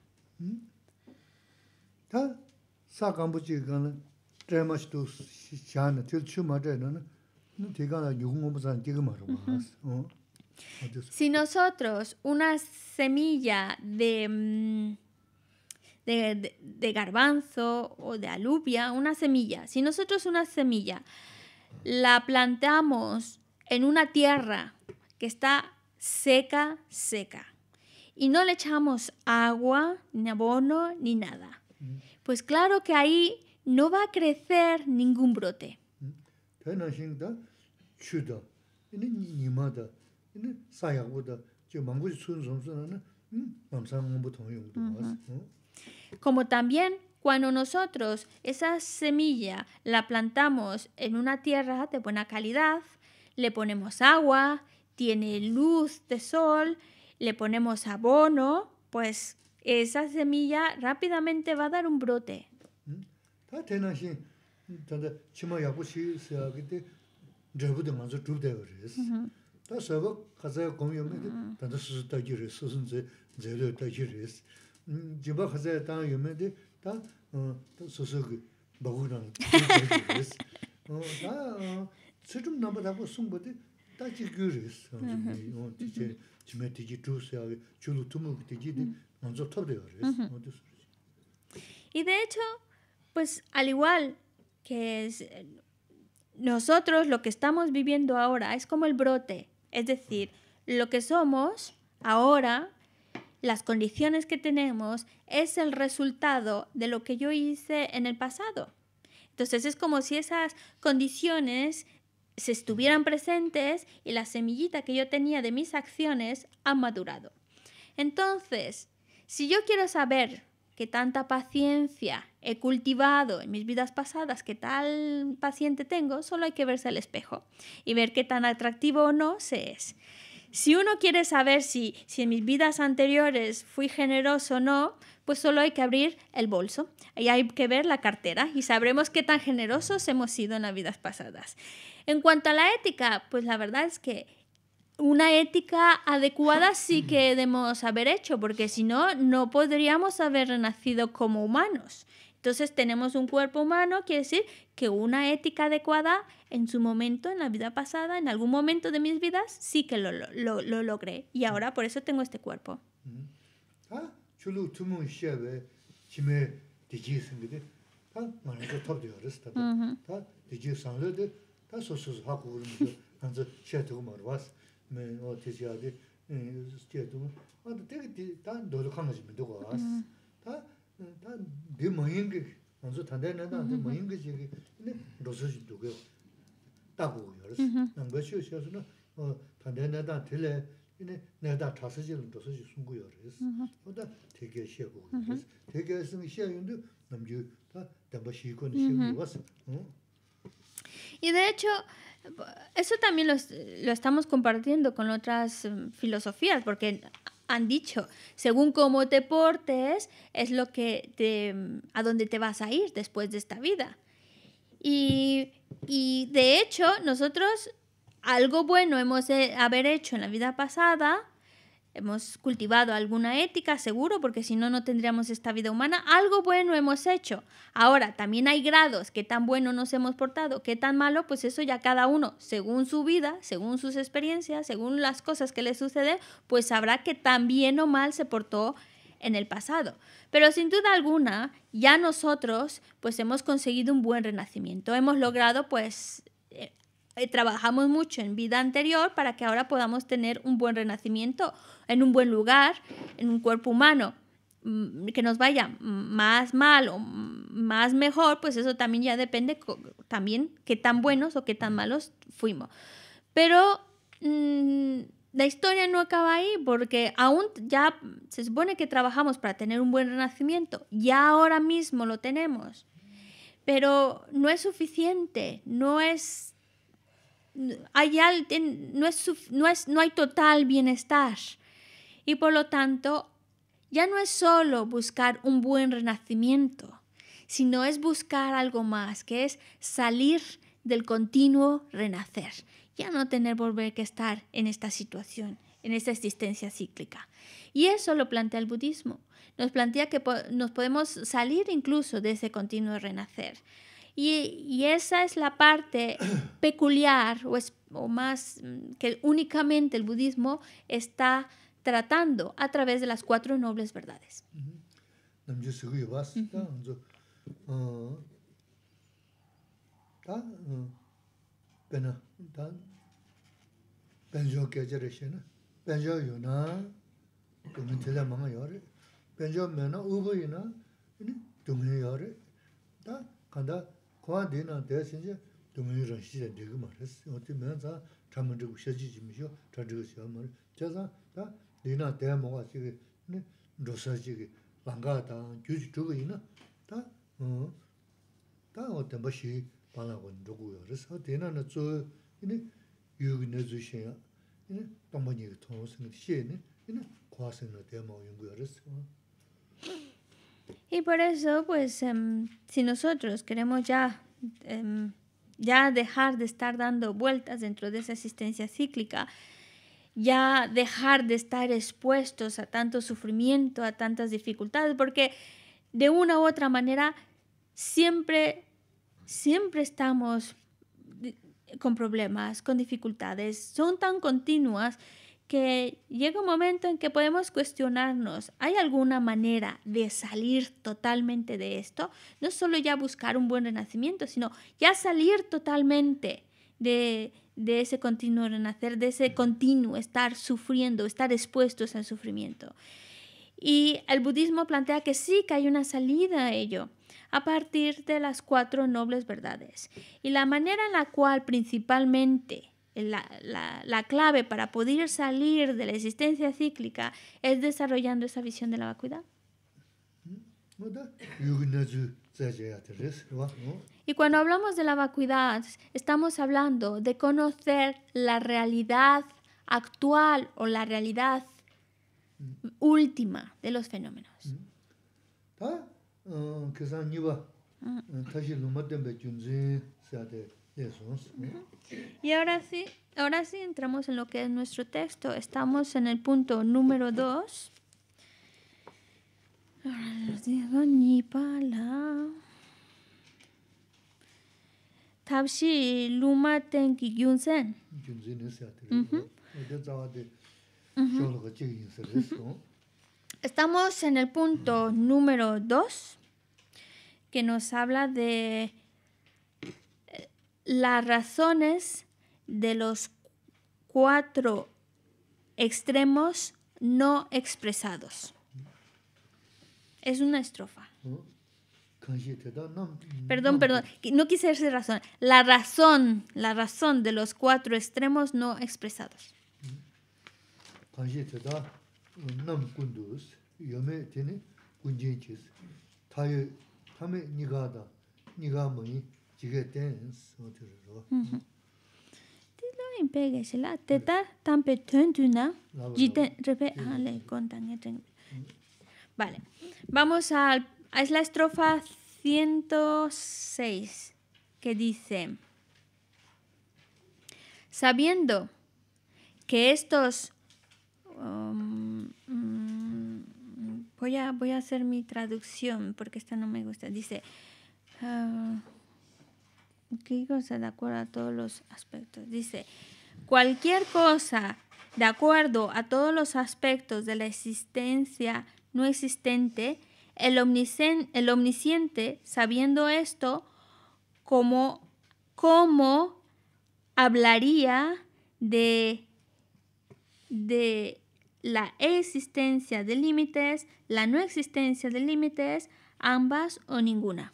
Si nosotros una semilla de mm, de, de, garbanzo o de alubia, una semilla. Si nosotros una semilla la plantamos en una tierra que está seca, seca, y no le echamos agua, ni abono, ni nada, mm. pues claro que ahí no va a crecer ningún brote. Mm. Como también cuando nosotros esa semilla la plantamos en una tierra de buena calidad, le ponemos agua, tiene luz de sol, le ponemos abono, pues esa semilla rápidamente va a dar un brote jiba khasaya taa yume di taa susugi bagu nana res. Taa situm namba tabo sungpa di taa chi gyu res. Jime tiji chus yawe, chulu tumuk tiji di manzo tabde res. Y de hecho, pues al igual que es, eh, nosotros lo que estamos viviendo ahora es como el brote, es decir, lo que somos ahora las condiciones que tenemos es el resultado de lo que yo hice en el pasado. Entonces es como si esas condiciones se estuvieran presentes y la semillita que yo tenía de mis acciones ha madurado. Entonces, si yo quiero saber qué tanta paciencia he cultivado en mis vidas pasadas, qué tal paciente tengo, solo hay que verse al espejo y ver qué tan atractivo o no se es. Si uno quiere saber si, en mis vidas anteriores fui generoso o no, pues solo hay que abrir el bolso y hay que ver la cartera y sabremos qué tan generosos hemos sido en las vidas pasadas. En cuanto a la ética, pues la verdad es que una ética adecuada sí que debemos haber hecho, porque si no, no podríamos haber nacido como humanos. Entonces tenemos un cuerpo humano, quiere decir que una ética adecuada en su momento, en la vida pasada, en algún momento de mis vidas, sí que lo, lo, lo, logré. Y mm. ahora por eso tengo este cuerpo. Ah, y de hecho, eso también lo, estamos compartiendo con otras filosofías, porque han dicho, según cómo te portes, es lo que a dónde te vas a ir después de esta vida. Y, y de hecho, nosotros algo bueno hemos de eh, haber hecho en la vida pasada, Hemos cultivado alguna ética, seguro, porque si no, no tendríamos esta vida humana. Algo bueno hemos hecho. Ahora, también hay grados, qué tan bueno nos hemos portado, qué tan malo, pues eso ya cada uno, según su vida, según sus experiencias, según las cosas que le suceden, pues sabrá que tan bien o mal se portó en el pasado. Pero sin duda alguna, ya nosotros pues hemos conseguido un buen renacimiento, hemos logrado pues eh, trabajamos mucho en vida anterior para que ahora podamos tener un buen renacimiento en un buen lugar, en un cuerpo humano mm, que nos vaya más mal o más mejor, pues eso también ya depende también qué tan buenos o qué tan malos fuimos. Pero mm, la historia no acaba ahí porque aún ya se supone que trabajamos para tener un buen renacimiento, ya ahora mismo lo tenemos, pero no es suficiente, no es hay no, hay total bienestar. Y por lo tanto, ya no es solo buscar un buen renacimiento, sino es buscar algo más, que es salir del continuo renacer. Ya no tener volver que estar en esta situación, en esta existencia cíclica. Y eso lo plantea el budismo. Nos plantea que nos podemos salir incluso de ese continuo renacer. Y, esa es la parte peculiar o, más mm, que únicamente el budismo está tratando a través de las cuatro nobles verdades. Kua dīna dēsīnse, dōngbōnyi rāngh sisi dēgī ma rēsī. Otī mēng zāng, tā mā 제가 wuxiā jī jī mishio, tā rīg wuxiā ma 두고 Chā 다 어. 다 dē mō gā jīg, nī 대나는 저 lānggā dāng, gyū jī chūgī yī na. Dā, mō, 대모 연구를 했어요. Y por eso, pues, em, si nosotros queremos ya, em, ya dejar de estar dando vueltas dentro de esa existencia cíclica, ya dejar de estar expuestos a tanto sufrimiento, a tantas dificultades, porque de una u otra manera siempre, siempre estamos eh, con problemas, con dificultades, son tan continuas llega un momento en que podemos cuestionarnos, ¿hay alguna manera de salir totalmente de esto? No solo ya buscar un buen renacimiento, sino ya salir totalmente de, de ese continuo renacer, de ese continuo estar sufriendo, estar expuestos al sufrimiento. Y el budismo plantea que sí, que hay una salida a ello, a partir de las cuatro nobles verdades. Y la manera en la cual principalmente la, clave para poder salir de la existencia cíclica es desarrollando esa visión de la vacuidad. Y cuando hablamos de la vacuidad, estamos hablando de conocer la realidad actual o la realidad última de los fenómenos. Y ahora sí, ahora sí entramos en lo que es nuestro texto. Estamos en el punto número 2. Ahora les digo ni pala. Tabshi luma tenki es Estamos en el punto número 2 que nos habla de las razones de los cuatro extremos no expresados. Es una estrofa. Perdón, perdón, no quise decir razón. La razón, la razón de los cuatro extremos no expresados. Vale. Vamos al es la estrofa 106 que dice Sabiendo que estos um, mm, voy a voy a hacer mi traducción porque esta no me gusta. Dice uh, ¿Qué cosa de acuerdo a todos los aspectos. Dice, cualquier cosa de acuerdo a todos los aspectos de la existencia no existente, el, el omnisciente, sabiendo esto, ¿cómo hablaría de, de la existencia de límites, la no existencia de límites, ambas o ninguna.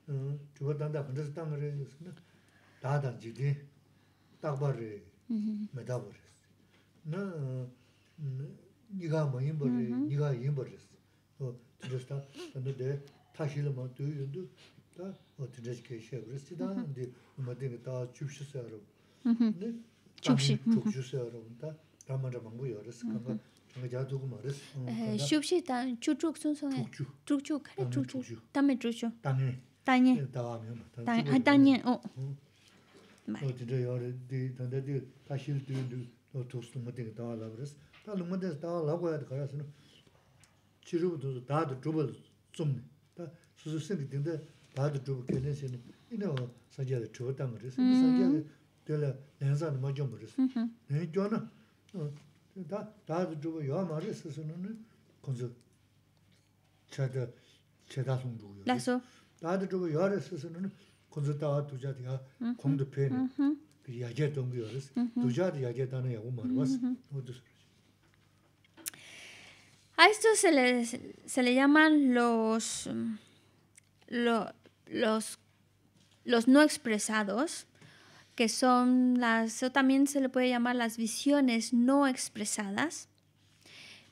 chukar tanda khandas tanga re, daa tanga jikdi, takba re, medaba re. Na niga ma inba re, niga inba re. Tindas ta, tanda de, tashila ma tu yundu, ta, o tindas ke shek re, si daa, di, uma dinga daa chubshi se aro. Chubshi. Chubshi se aro, ta, dama dama ngu yo re, kanga, kanga jaa dugu ma chuk chuk Chuk chuk. Chuk chuk, chuk chuk. chuk chuk. dā nian? dā wā miyōng? dā nian? ʻu? di dā yāw rī di dā ʻhī rī di dī dā ʻu tuks dōng ma dīng dā wā lá wā rī sī dā lōng ma dīng dā wā lá wā rī kāyā sī nō chi A esto se le, se llaman los, los, los no expresados, que son las, o también se le puede llamar las visiones no expresadas.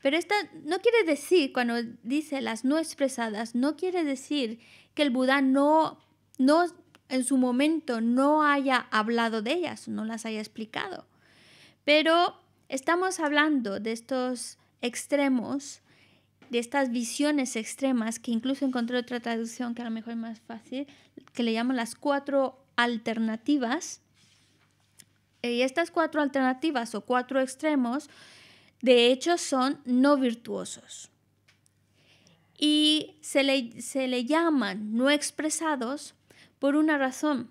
Pero esta no quiere decir, cuando dice las no expresadas, no quiere decir que el Buda no, no en su momento no haya hablado de ellas, no las haya explicado. Pero estamos hablando de estos extremos, de estas visiones extremas, que incluso encontré otra traducción que a lo mejor es más fácil, que le llaman las cuatro alternativas. Y estas cuatro alternativas o cuatro extremos, de hecho, son no virtuosos y se le, llaman no expresados por una razón,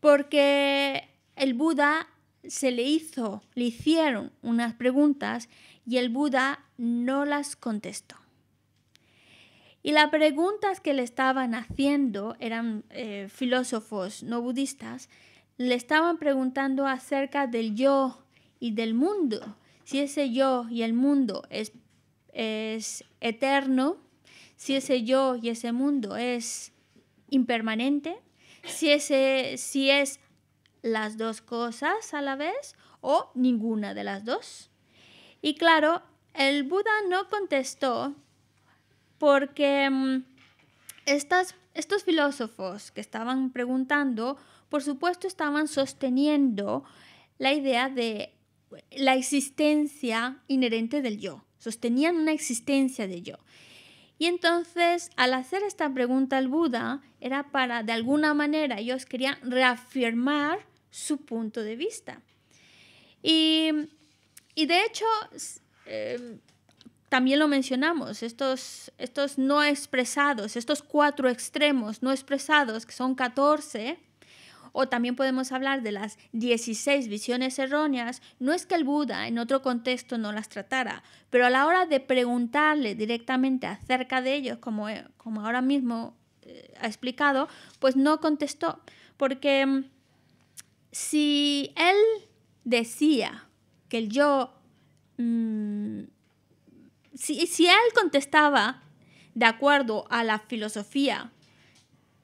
porque el Buda se le hizo, le hicieron unas preguntas y el Buda no las contestó. Y las preguntas que le estaban haciendo eran eh, filósofos no budistas, le estaban preguntando acerca del yo y del mundo, si ese yo y el mundo es, es eterno si ese yo y ese mundo es impermanente, si, ese, si es las dos cosas a la vez o ninguna de las dos. Y claro, el Buda no contestó porque mm, estas, estos filósofos que estaban preguntando, por supuesto, estaban sosteniendo la idea de la existencia inherente del yo, sostenían una existencia de yo. Y entonces, al hacer esta pregunta al Buda, era para, de alguna manera, ellos querían reafirmar su punto de vista. Y, de hecho, em, también lo mencionamos, estos, estos no expresados, estos cuatro extremos no expresados, que son 14, o también podemos hablar de las 16 visiones erróneas. No es que el Buda en otro contexto no las tratara, pero a la hora de preguntarle directamente acerca de ellos, como, eh, ahora mismo eh, ha explicado, pues no contestó. Porque mm, si él decía que el yo... Mm, si, si él contestaba de acuerdo a la filosofía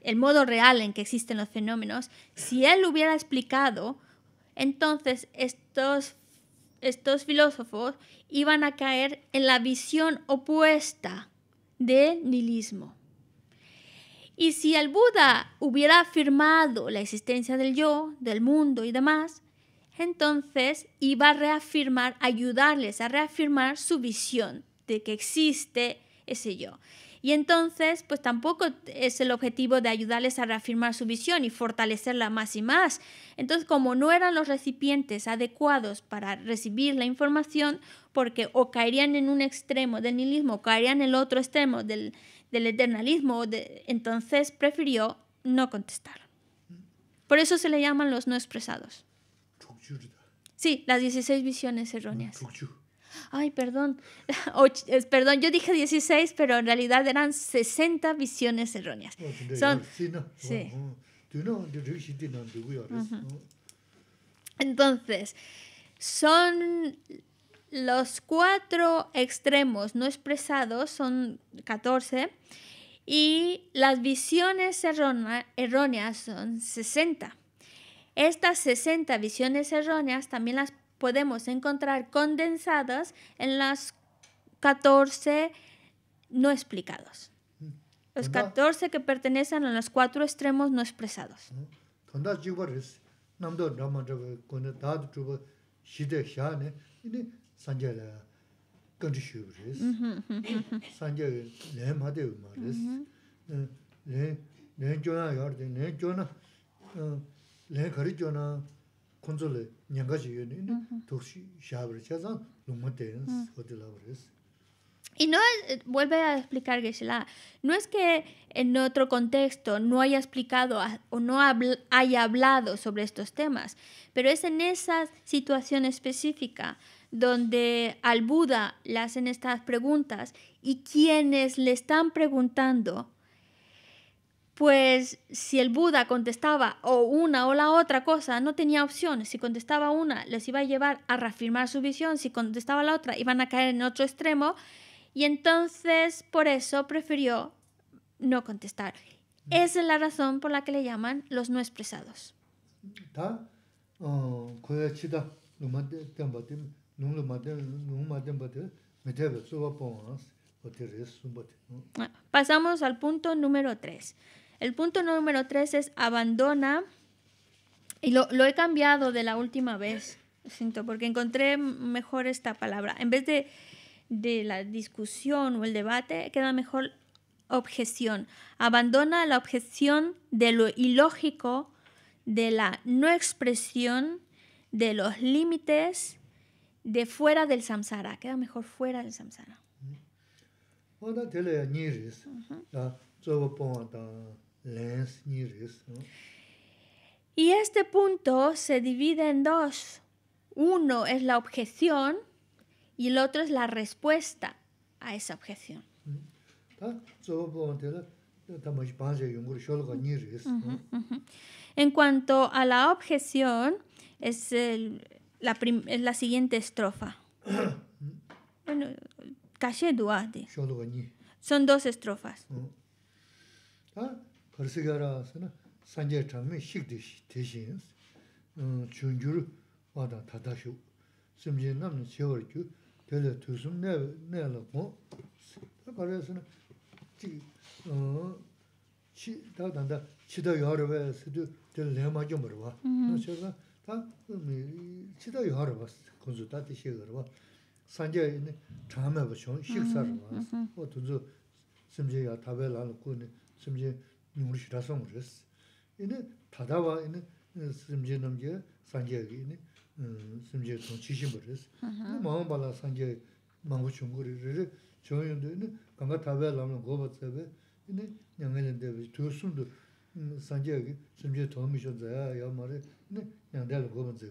el modo real en que existen los fenómenos, si él lo hubiera explicado, entonces estos, estos filósofos iban a caer en la visión opuesta del nihilismo. Y si el Buda hubiera afirmado la existencia del yo, del mundo y demás, entonces iba a reafirmar, ayudarles a reafirmar su visión de que existe ese yo. Y entonces, pues tampoco es el objetivo de ayudarles a reafirmar su visión y fortalecerla más y más. Entonces, como no eran los recipientes adecuados para recibir la información, porque o caerían en un extremo del nihilismo, o caerían en el otro extremo del, eternalismo, entonces prefirió no contestar. Por eso se le llaman los no expresados. Sí, las 16 visiones erróneas. Ay, perdón. perdón, yo dije 16, pero en realidad eran 60 visiones erróneas. Son, Entonces, son los cuatro extremos no expresados, son 14, y las visiones erróneas son 60. Estas 60 visiones erróneas también las podemos encontrar condensadas en las 14 no explicados. Mm. Los 14 que pertenecen a los cuatro extremos no expresados. Mm. Mm-hmm. Mm-hmm. Y no, eh, vuelve a explicar la no es que en otro contexto no haya explicado o no haya hablado sobre estos temas, pero es en esa situación específica donde al Buda le hacen estas preguntas y quienes le están preguntando pues si el Buda contestaba o una o la otra cosa, no tenía opción. Si contestaba una, les iba a llevar a reafirmar su visión. Si contestaba la otra, iban a caer en otro extremo. Y entonces, por eso, prefirió no contestar. Mm. Esa es la razón por la que le llaman los no expresados. Pasamos al punto número 3. El punto número tres es abandona. Y lo, he cambiado de la última vez, siento, porque encontré mejor esta palabra. En vez de, la discusión o el debate, queda mejor objeción. Abandona la objeción de lo ilógico, de la no expresión, de los límites, de fuera del samsara. Queda mejor fuera del samsara. Y este punto se divide en dos. Uno es la objeción y el otro es la respuesta a esa objeción. Mm. En cuanto a la objeción, es, la, siguiente estrofa. bueno, Son dos estrofas. Mm. sanje chanme shik deshi yins, hm, chun juru wada tatashu, simje namni chewar kyu, tele tusum ne la kong. Ta kare sana, chi, hm, ta danda, chida yuwarwa sidu, tele lema jumbarwa. Mm-hmm. Na chaga, ta hm, chida yuwarwa kunzu tati shikarwa, sanje chanme bachon, shik mm-hmm. sarwa. Mm-hmm. O tunzu simje nukh rishirason ghur riz. Ini tadawa ini e, simji namgiya sangiagi ini e, simjiya tongchishin ghur uh-huh. riz. Ini mawaan bala sangiagi maangu chunguririririk chon yundi ini kanga tabayi lamgol gho batzabay ini nyangaylan dhabay tuyosundu e, sangiagi simjiya tongmishon zayayaw maray ini nyangaylan gho batzay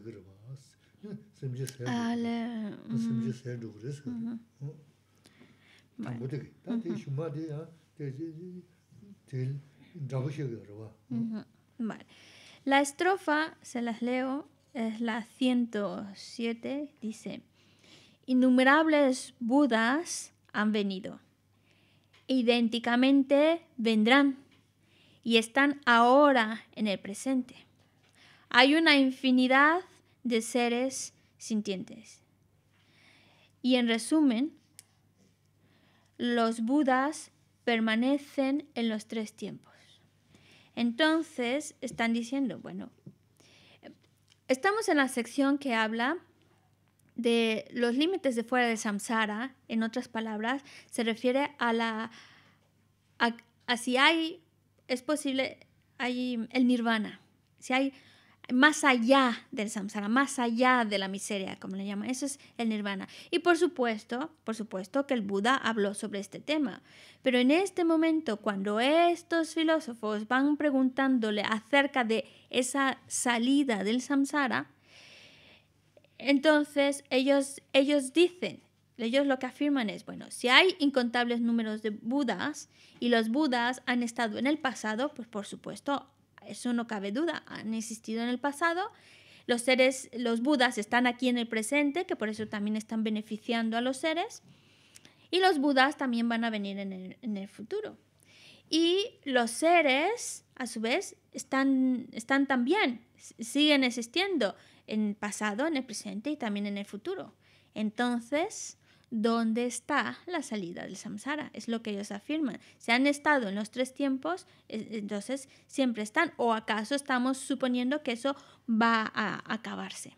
La estrofa, se las leo, es la 107, dice, innumerables Budas han venido, idénticamente vendrán y están ahora en el presente. Hay una infinidad de seres sintientes. Y en resumen, los Budas permanecen en los tres tiempos. Entonces, están diciendo, bueno, estamos en la sección que habla de los límites de fuera de samsara, en otras palabras, se refiere a la si hay es posible hay el nirvana, si hay más allá del samsara, más allá de la miseria, como le llaman. Eso es el nirvana. Y por supuesto, por supuesto que el Buda habló sobre este tema. Pero en este momento, cuando estos filósofos van preguntándole acerca de esa salida del samsara, entonces ellos, ellos dicen, ellos lo que afirman es, bueno, si hay incontables números de Budas y los Budas han estado en el pasado, pues por supuesto eso no cabe duda, han existido en el pasado. Los seres, los budas están aquí en el presente, que por eso también están beneficiando a los seres. Y los budas también van a venir en el, futuro. Y los seres, a su vez, están, están también, siguen existiendo en el pasado, en el presente y también en el futuro. Entonces, dónde está la salida del samsara. Es lo que ellos afirman. Se han estado en los tres tiempos, e, entonces siempre están. ¿O acaso estamos suponiendo que eso va a acabarse?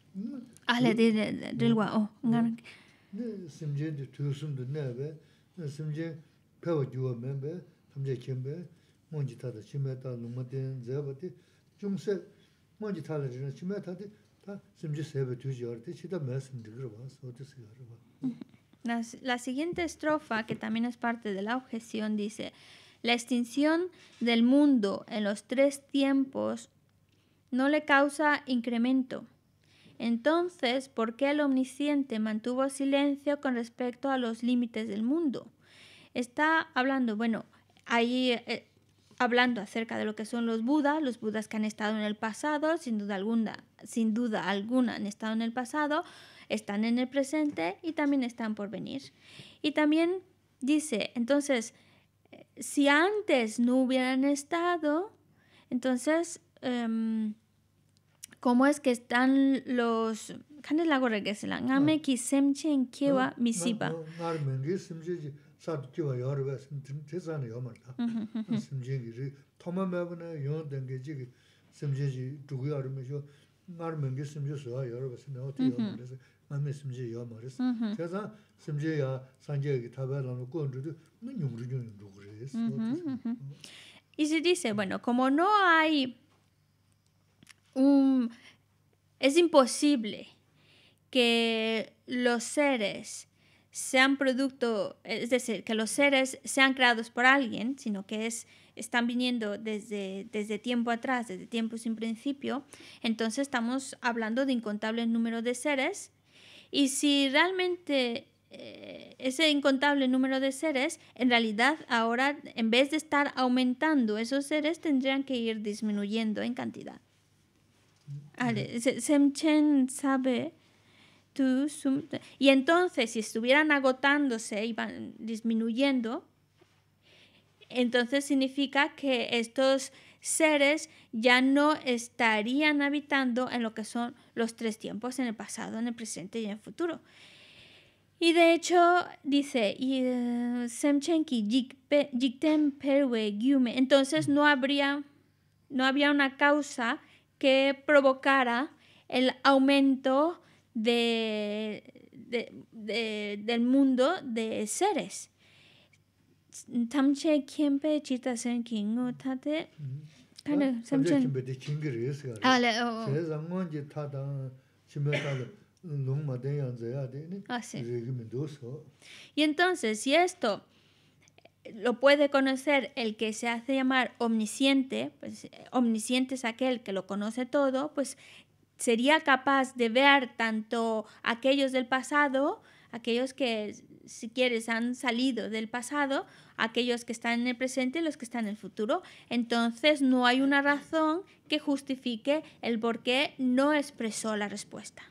ahle de rilwa o oh, ngar simje de tusum de ne be simje pewa juwa me be tamje kimbe monji ta da chime ta luma de ze ba de jumse monji ta de ne chime ta de ta simje se be tuji ar de chida me sim de gro so de se gro La, la siguiente estrofa, que también es parte de la objeción, dice, la extinción del mundo en los tres tiempos no le causa incremento, entonces, ¿por qué el omnisciente mantuvo silencio con respecto a los límites del mundo? Está hablando, bueno, ahí eh, hablando acerca de lo que son los budas, los budas que han estado en el pasado, sin duda alguna, sin duda alguna han estado en el pasado, están en el presente y también están por venir. Y también dice, entonces, eh, si antes no hubieran estado, entonces, em, cómo es que están los ¿Cuándo es la que se semche en misiba y se dice bueno como no hay es imposible que los seres sean producto, es decir, que los seres sean creados por alguien, sino que es, están viniendo desde, desde tiempo atrás, desde tiempo sin principio, entonces estamos hablando de incontables número de seres. Y si realmente eh, ese incontable número de seres, en realidad ahora, en vez de estar aumentando esos seres, tendrían que ir disminuyendo en cantidad sabe y entonces si estuvieran agotándose y van disminuyendo entonces significa que estos seres ya no estarían habitando en lo que son los tres tiempos en el pasado en el presente y en el futuro y de hecho dice eh, Semchenki Perwe entonces no habría no había una causa que provocara el aumento de, de, del mundo de seres. y entonces si esto lo puede conocer el que se hace llamar omnisciente, pues omnisciente es aquel que lo conoce todo, pues sería capaz de ver tanto aquellos del pasado, aquellos que si quieres han salido del pasado, aquellos que están en el presente y los que están en el futuro. Entonces no hay una razón que justifique el por qué no expresó la respuesta.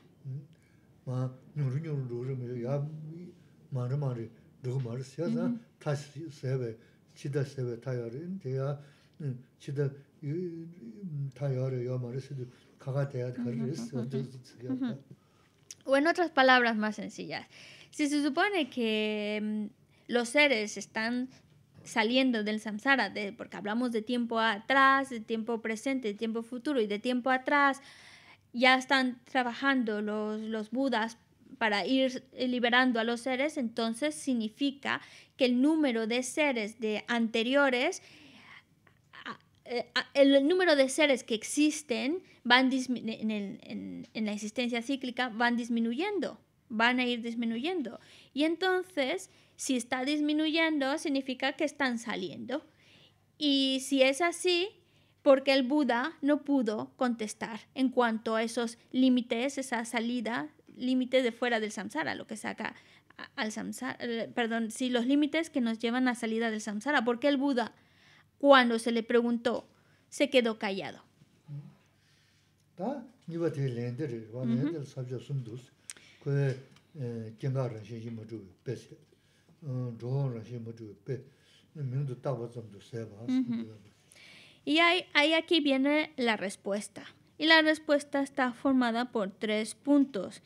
O en otras palabras más sencillas, si se supone que mm, los seres están saliendo del samsara, de, porque hablamos de tiempo atrás, de tiempo presente, de tiempo futuro y de tiempo atrás, ya están trabajando los, los budas para ir eh, liberando a los seres, entonces significa que el número de seres de anteriores, eh, el número de seres que existen van en, en, la existencia cíclica van disminuyendo, van a ir disminuyendo. Y entonces, si está disminuyendo, significa que están saliendo. Y si es así, porque el Buda no pudo contestar en cuanto a esos límites, esa salida límites de fuera del samsara, lo que saca al samsara, eh, perdón, si los límites que nos llevan a salida del samsara, porque el Buda, cuando se le preguntó, se quedó callado. Y ahí, ahí, aquí viene la respuesta. Y la respuesta está formada por tres puntos.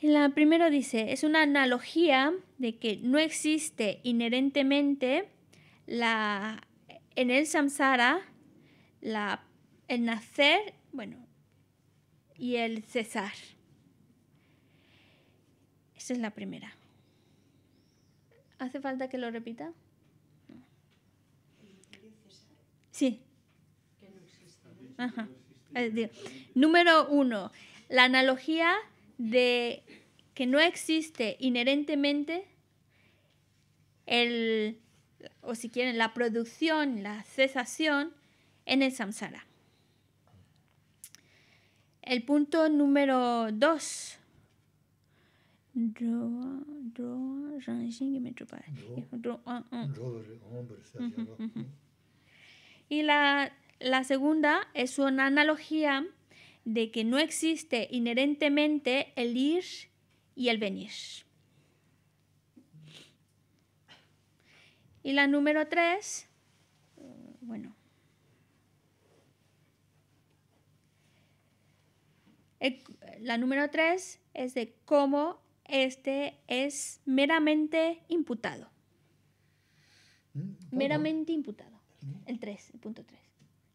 La primera dice, es una analogía de que no existe inherentemente la, en el samsara la, el nacer, bueno, y el cesar. Esa es la primera. ¿Hace falta que lo repita? Sí. Eh, número uno, la analogía de que no existe inherentemente el, o si quieren, la producción, la cesación en el samsara. El punto número dos. Y la, la segunda es una analogía de que no existe inherentemente el ir y el venir. Y la número tres, bueno, eh, la número tres es de cómo este es meramente imputado. Mm, meramente imputado. El 3, el punto 3.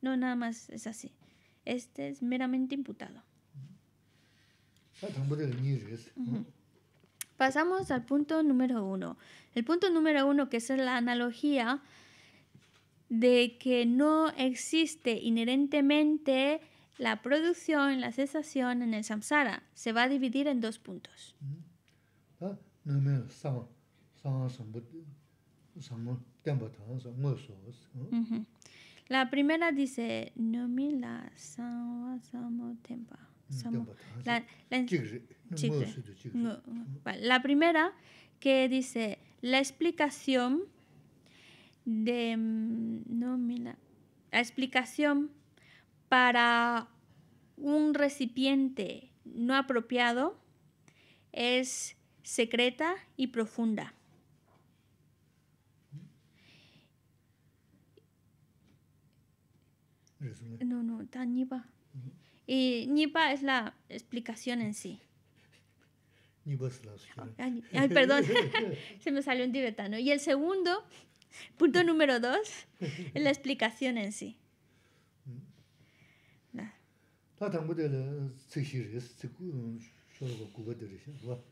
No, nada más es así este es meramente imputado. Pasamos al punto número uno. El punto número uno, que es la analogía de que no existe inherentemente la producción, la cesación en el samsara. Se va a dividir en dos puntos. La primera dice, nomila sanwa mm, samo tempa. La, la, primera que dice la explicación de mm, no, la explicación para un recipiente no apropiado es secreta y profunda. No, no, está Nipa. Y Nipa es la explicación en sí. Ay, perdón, se me salió un tibetano. Y el segundo, punto número dos, es la explicación en sí.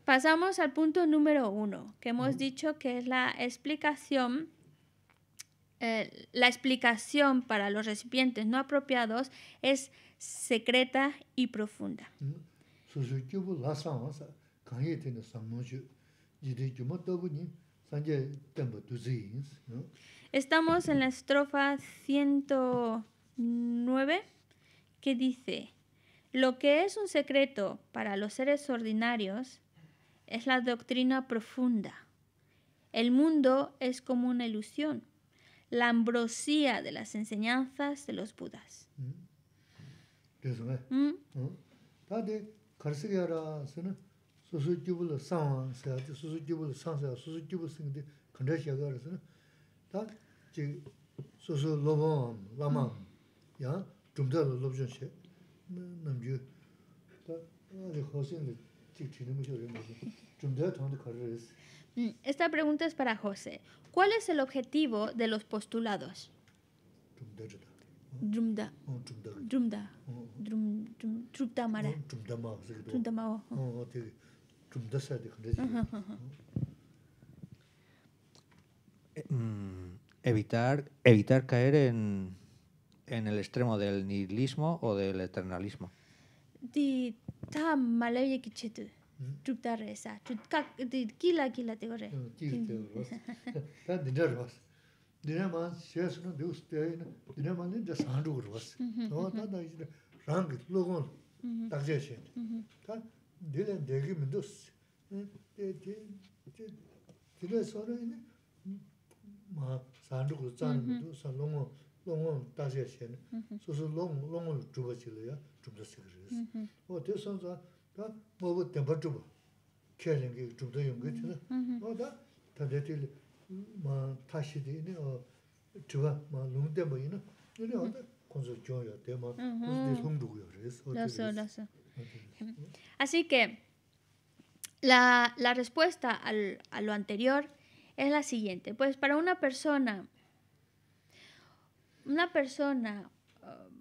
Pasamos al punto número uno, que hemos dicho que es la explicación eh, la explicación para los recipientes no apropiados es secreta y profunda. Estamos en la estrofa 109 que dice, lo que es un secreto para los seres ordinarios es la doctrina profunda. El mundo es como una ilusión la ambrosía de las enseñanzas de los budas. Esta pregunta es para José. ¿Cuál es el objetivo de los postulados? Evitar, evitar caer en, en el extremo del nihilismo o del eternalismo. tūpta rē sā, kīla kīla tēgō rē. Kīla tēgō rōs, tā dīnā rōs. Dīnā mā sē sō nō dīgō sō tēgō, dīnā mā dīnā sāndō gō rōs. Nō tā tā jī rāngi, lōgō nō, tāk jē shē. Tā dīnā dēgī mī dō sō. Dīnā sō rō yī mī dō así que la la respuesta al a lo anterior es la siguiente pues para una persona una persona um,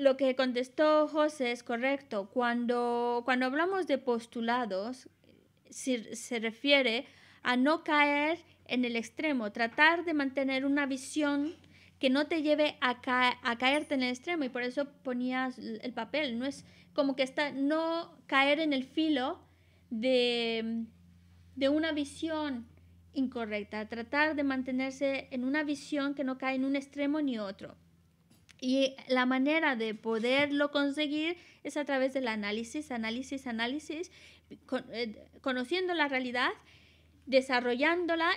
Lo que contestó José es correcto. Cuando, cuando hablamos de postulados, se, refiere a no caer en el extremo, tratar de mantener una visión que no te lleve a, caerte en el extremo y por eso ponías el papel, no es como que está, no caer en el filo de una visión incorrecta, tratar de mantenerse en una visión que no cae en un extremo ni otro. Y la manera de poderlo conseguir es a través del análisis, análisis, análisis, eh, conociendo la realidad, desarrollándola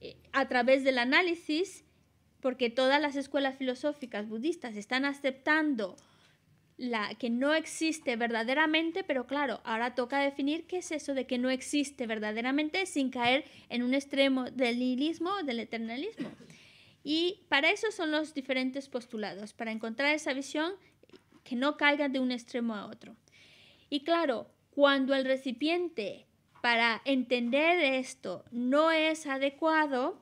eh, a través del análisis, porque todas las escuelas filosóficas budistas están aceptando la que no existe verdaderamente, pero claro, ahora toca definir qué es eso de que no existe verdaderamente sin caer en un extremo del nihilismo o del eternalismo. Y para eso son los diferentes postulados, para encontrar esa visión que no caiga de un extremo a otro. Y claro, cuando el recipiente para entender esto no es adecuado,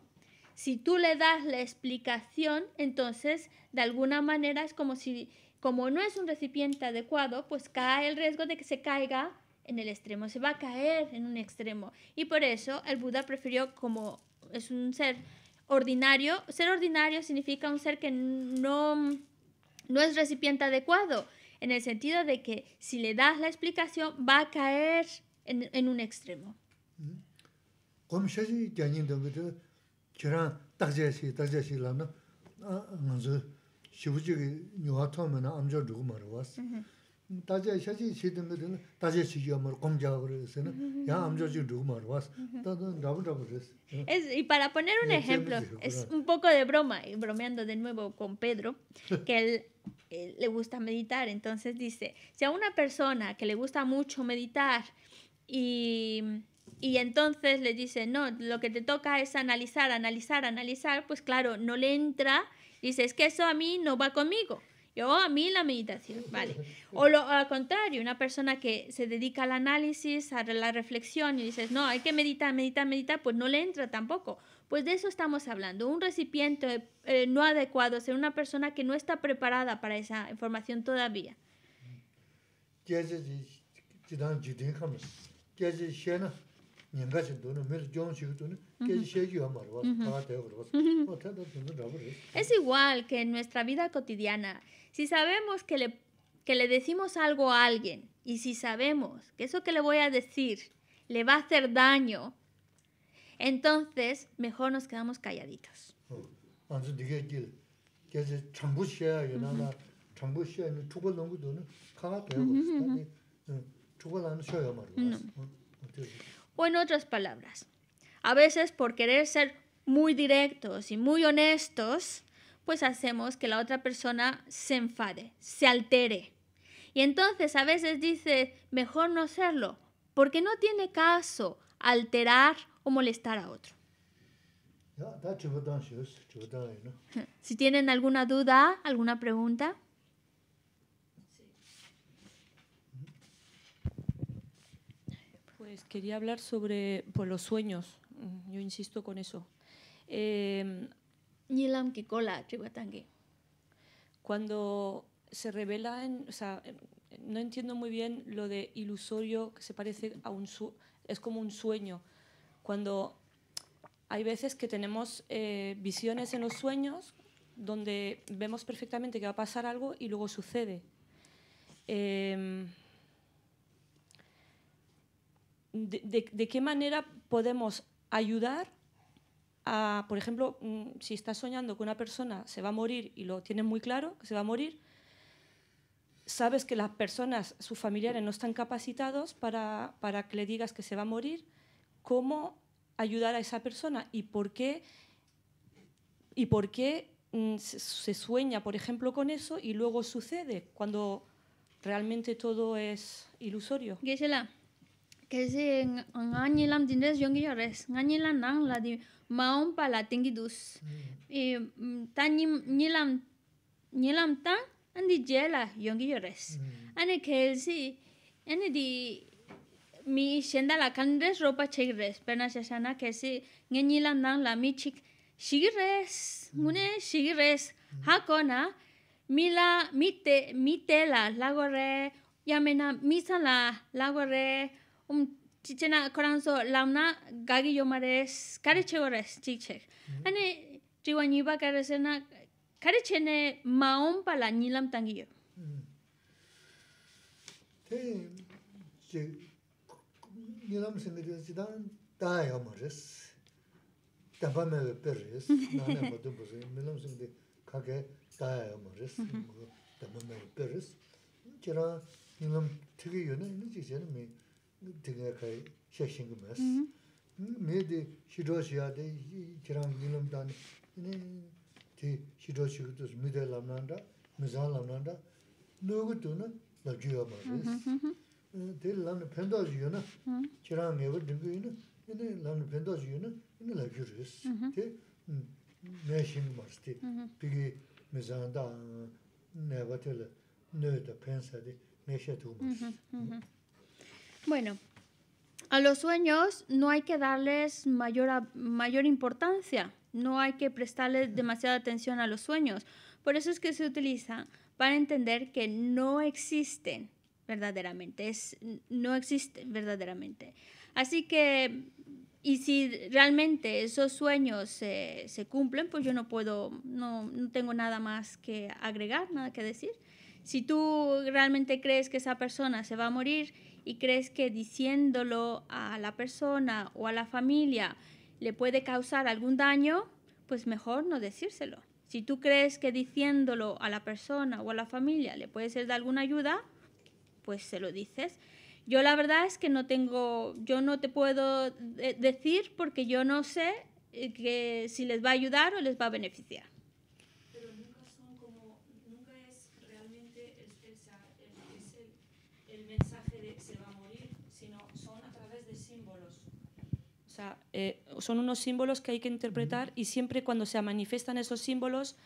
si tú le das la explicación, entonces de alguna manera es como si, como no es un recipiente adecuado, pues cae el riesgo de que se caiga en el extremo, se va a caer en un extremo. Y por eso el Buda prefirió, como es un ser ordinario. Ser ordinario significa un ser que no, no es recipiente adecuado, en el sentido de que si le das la explicación va a caer en, un extremo. Mm-hmm y para poner un ejemplo, es un poco de broma, bromeando de nuevo con Pedro, que eh, le gusta meditar, entonces dice, si a una persona que le gusta mucho meditar y y entonces le dice, no, lo que te toca es analizar, analizar, analizar, pues claro, no le entra, dice, es que eso a mí no va conmigo. Yo a mí la meditación, vale. O lo, al contrario, una persona que se dedica al análisis, a la reflexión y dices, no, hay que meditar, meditar, meditar, pues no le entra tampoco. Pues de eso estamos hablando. Un recipiente eh, no adecuado, ser una persona que no está preparada para esa información todavía. Es igual que en nuestra vida cotidiana. Si sabemos que le, decimos algo a alguien y si sabemos que eso que le voy a decir le va a hacer daño, entonces mejor nos quedamos calladitos. O en otras palabras, a veces por querer ser muy directos y muy honestos, pues hacemos que la otra persona se enfade, se altere. Y entonces a veces dice, mejor no serlo, porque no tiene caso alterar o molestar a otro. Si tienen alguna duda, alguna pregunta. Pues quería hablar sobre los sueños, mm, yo insisto con eso. Em, cola Cuando se revela en, o sea, no entiendo muy bien lo de ilusorio que se parece a un su es como un sueño. Cuando hay veces que tenemos eh, visiones en los sueños donde vemos perfectamente que va a pasar algo y luego sucede. Em, de, qué manera podemos ayudar por ejemplo, mm, si estás soñando que una persona se va a morir y lo tienes muy claro, que se va a morir, sabes que las personas, sus familiares, no están capacitados para, para que le digas que se va a morir, ¿cómo ayudar a esa persona y por qué, y por qué mm, se sueña, por ejemplo, con eso y luego sucede cuando realmente todo es ilusorio? kaise nga lam tindres jong yo res nga lam nang la di maon pa la tingi dus hmm. e mm, ta ni nilam lam lam ta andi je la jong hmm. ane kaise ane di mi shenda la kandres ropa chek res pe na kaise nga ni lam nang la mi chik shigi mune hmm. shigi ha kona mi la mi te mi la la Yamena misa la lagore um chichena koranso lamna gagi yo mare kare chegore chiche mm-hmm. ane triwani ba kare sena kare chene maom pa la nilam tangi yo ke mm-hmm. ke nilam sena ri sida ta yo mare ta ba me peris na ne bodu bozu nilam sena de kage ta mm-hmm. yo ta ba me peris chira nilam tigi yo ne ne chichene dīngā kāi xiaxīngi mēs. Mm-hmm. Mm, mē dī shidōshīyā dī kīrāṅ gīlaṅ dāni, dī dī shidōshī gu tūs mīdē lāṅ nāṅ dā, mīzā lāṅ nāṅ dā, nū gu tū nā lā jīyā Bueno, a los sueños no hay que darles mayor, mayor importancia, no hay que prestarle demasiada atención a los sueños. Por eso es que se utiliza para entender que no existen verdaderamente, no existen verdaderamente. Así que, y si realmente esos sueños se, cumplen, pues yo no puedo, no, no tengo nada más que agregar, nada que decir. Si tú realmente crees que esa persona se va a morir y crees que diciéndolo a la persona o a la familia le puede causar algún daño, pues mejor no decírselo. Si tú crees que diciéndolo a la persona o a la familia le puede ser de alguna ayuda, pues se lo dices. Yo la verdad es que no tengo, yo no te puedo decir porque yo no sé eh, que si les va a ayudar o les va a beneficiar. eh, son unos símbolos que hay que interpretar y siempre cuando se manifiestan esos símbolos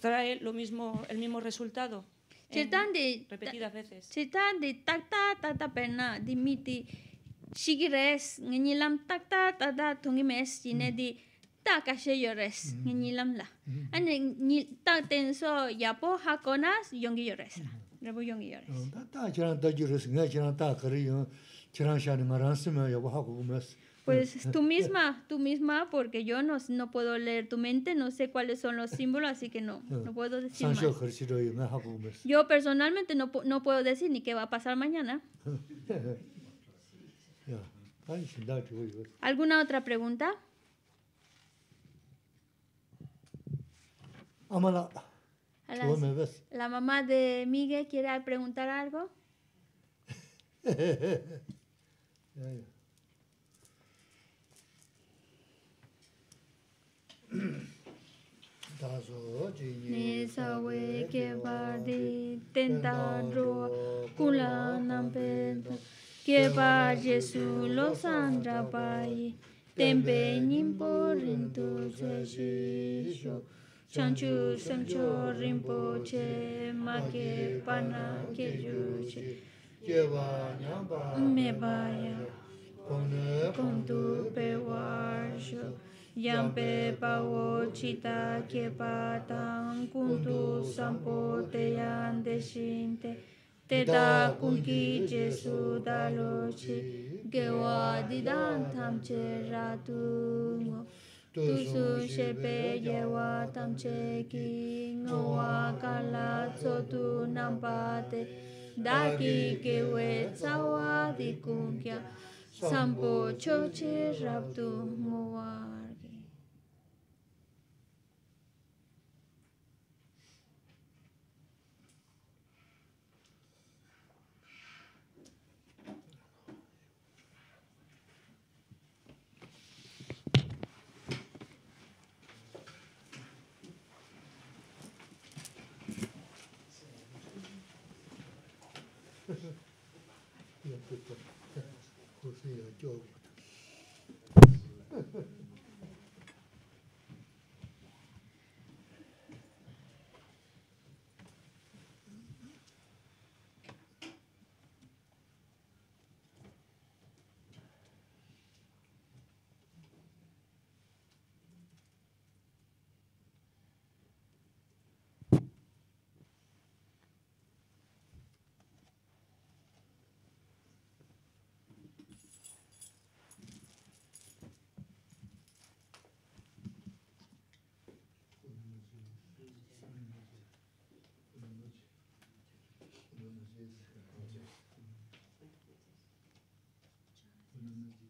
trae lo mismo, el mismo resultado. En repetidas veces. ta ka she ta ngi pena lam shigires ane ni ta ta so ya po ha ta yongi yores la rebo yongi yores ta ta jran ta yores nga jran ta kari yo jran sha ni maran sim ya bo ha pues tú misma, tú misma, porque yo no, no puedo leer tu mente, no sé cuáles son los símbolos, así que no, no puedo decir más. Yo personalmente no, puedo decir ni qué va a pasar mañana. Pues. ¿Alguna otra pregunta? la mamá de Miguel quiere preguntar algo. dazo ji meswe ke bade kula nampen que va jesus los andra bai tempenin por en tu jeso chanju sanju rimpo che pana que juce che va nya me baya con con tu yampe pawo chita kepa tang kuntu sampo te yan deshin te te da kunki jesu dalo gewa didan tam che ratu ngo tusu shepe gewa tam che ki ngo kala tsotu nampa te daki gewe tsawa di kunkya sampo choche raptu muwa Thank you.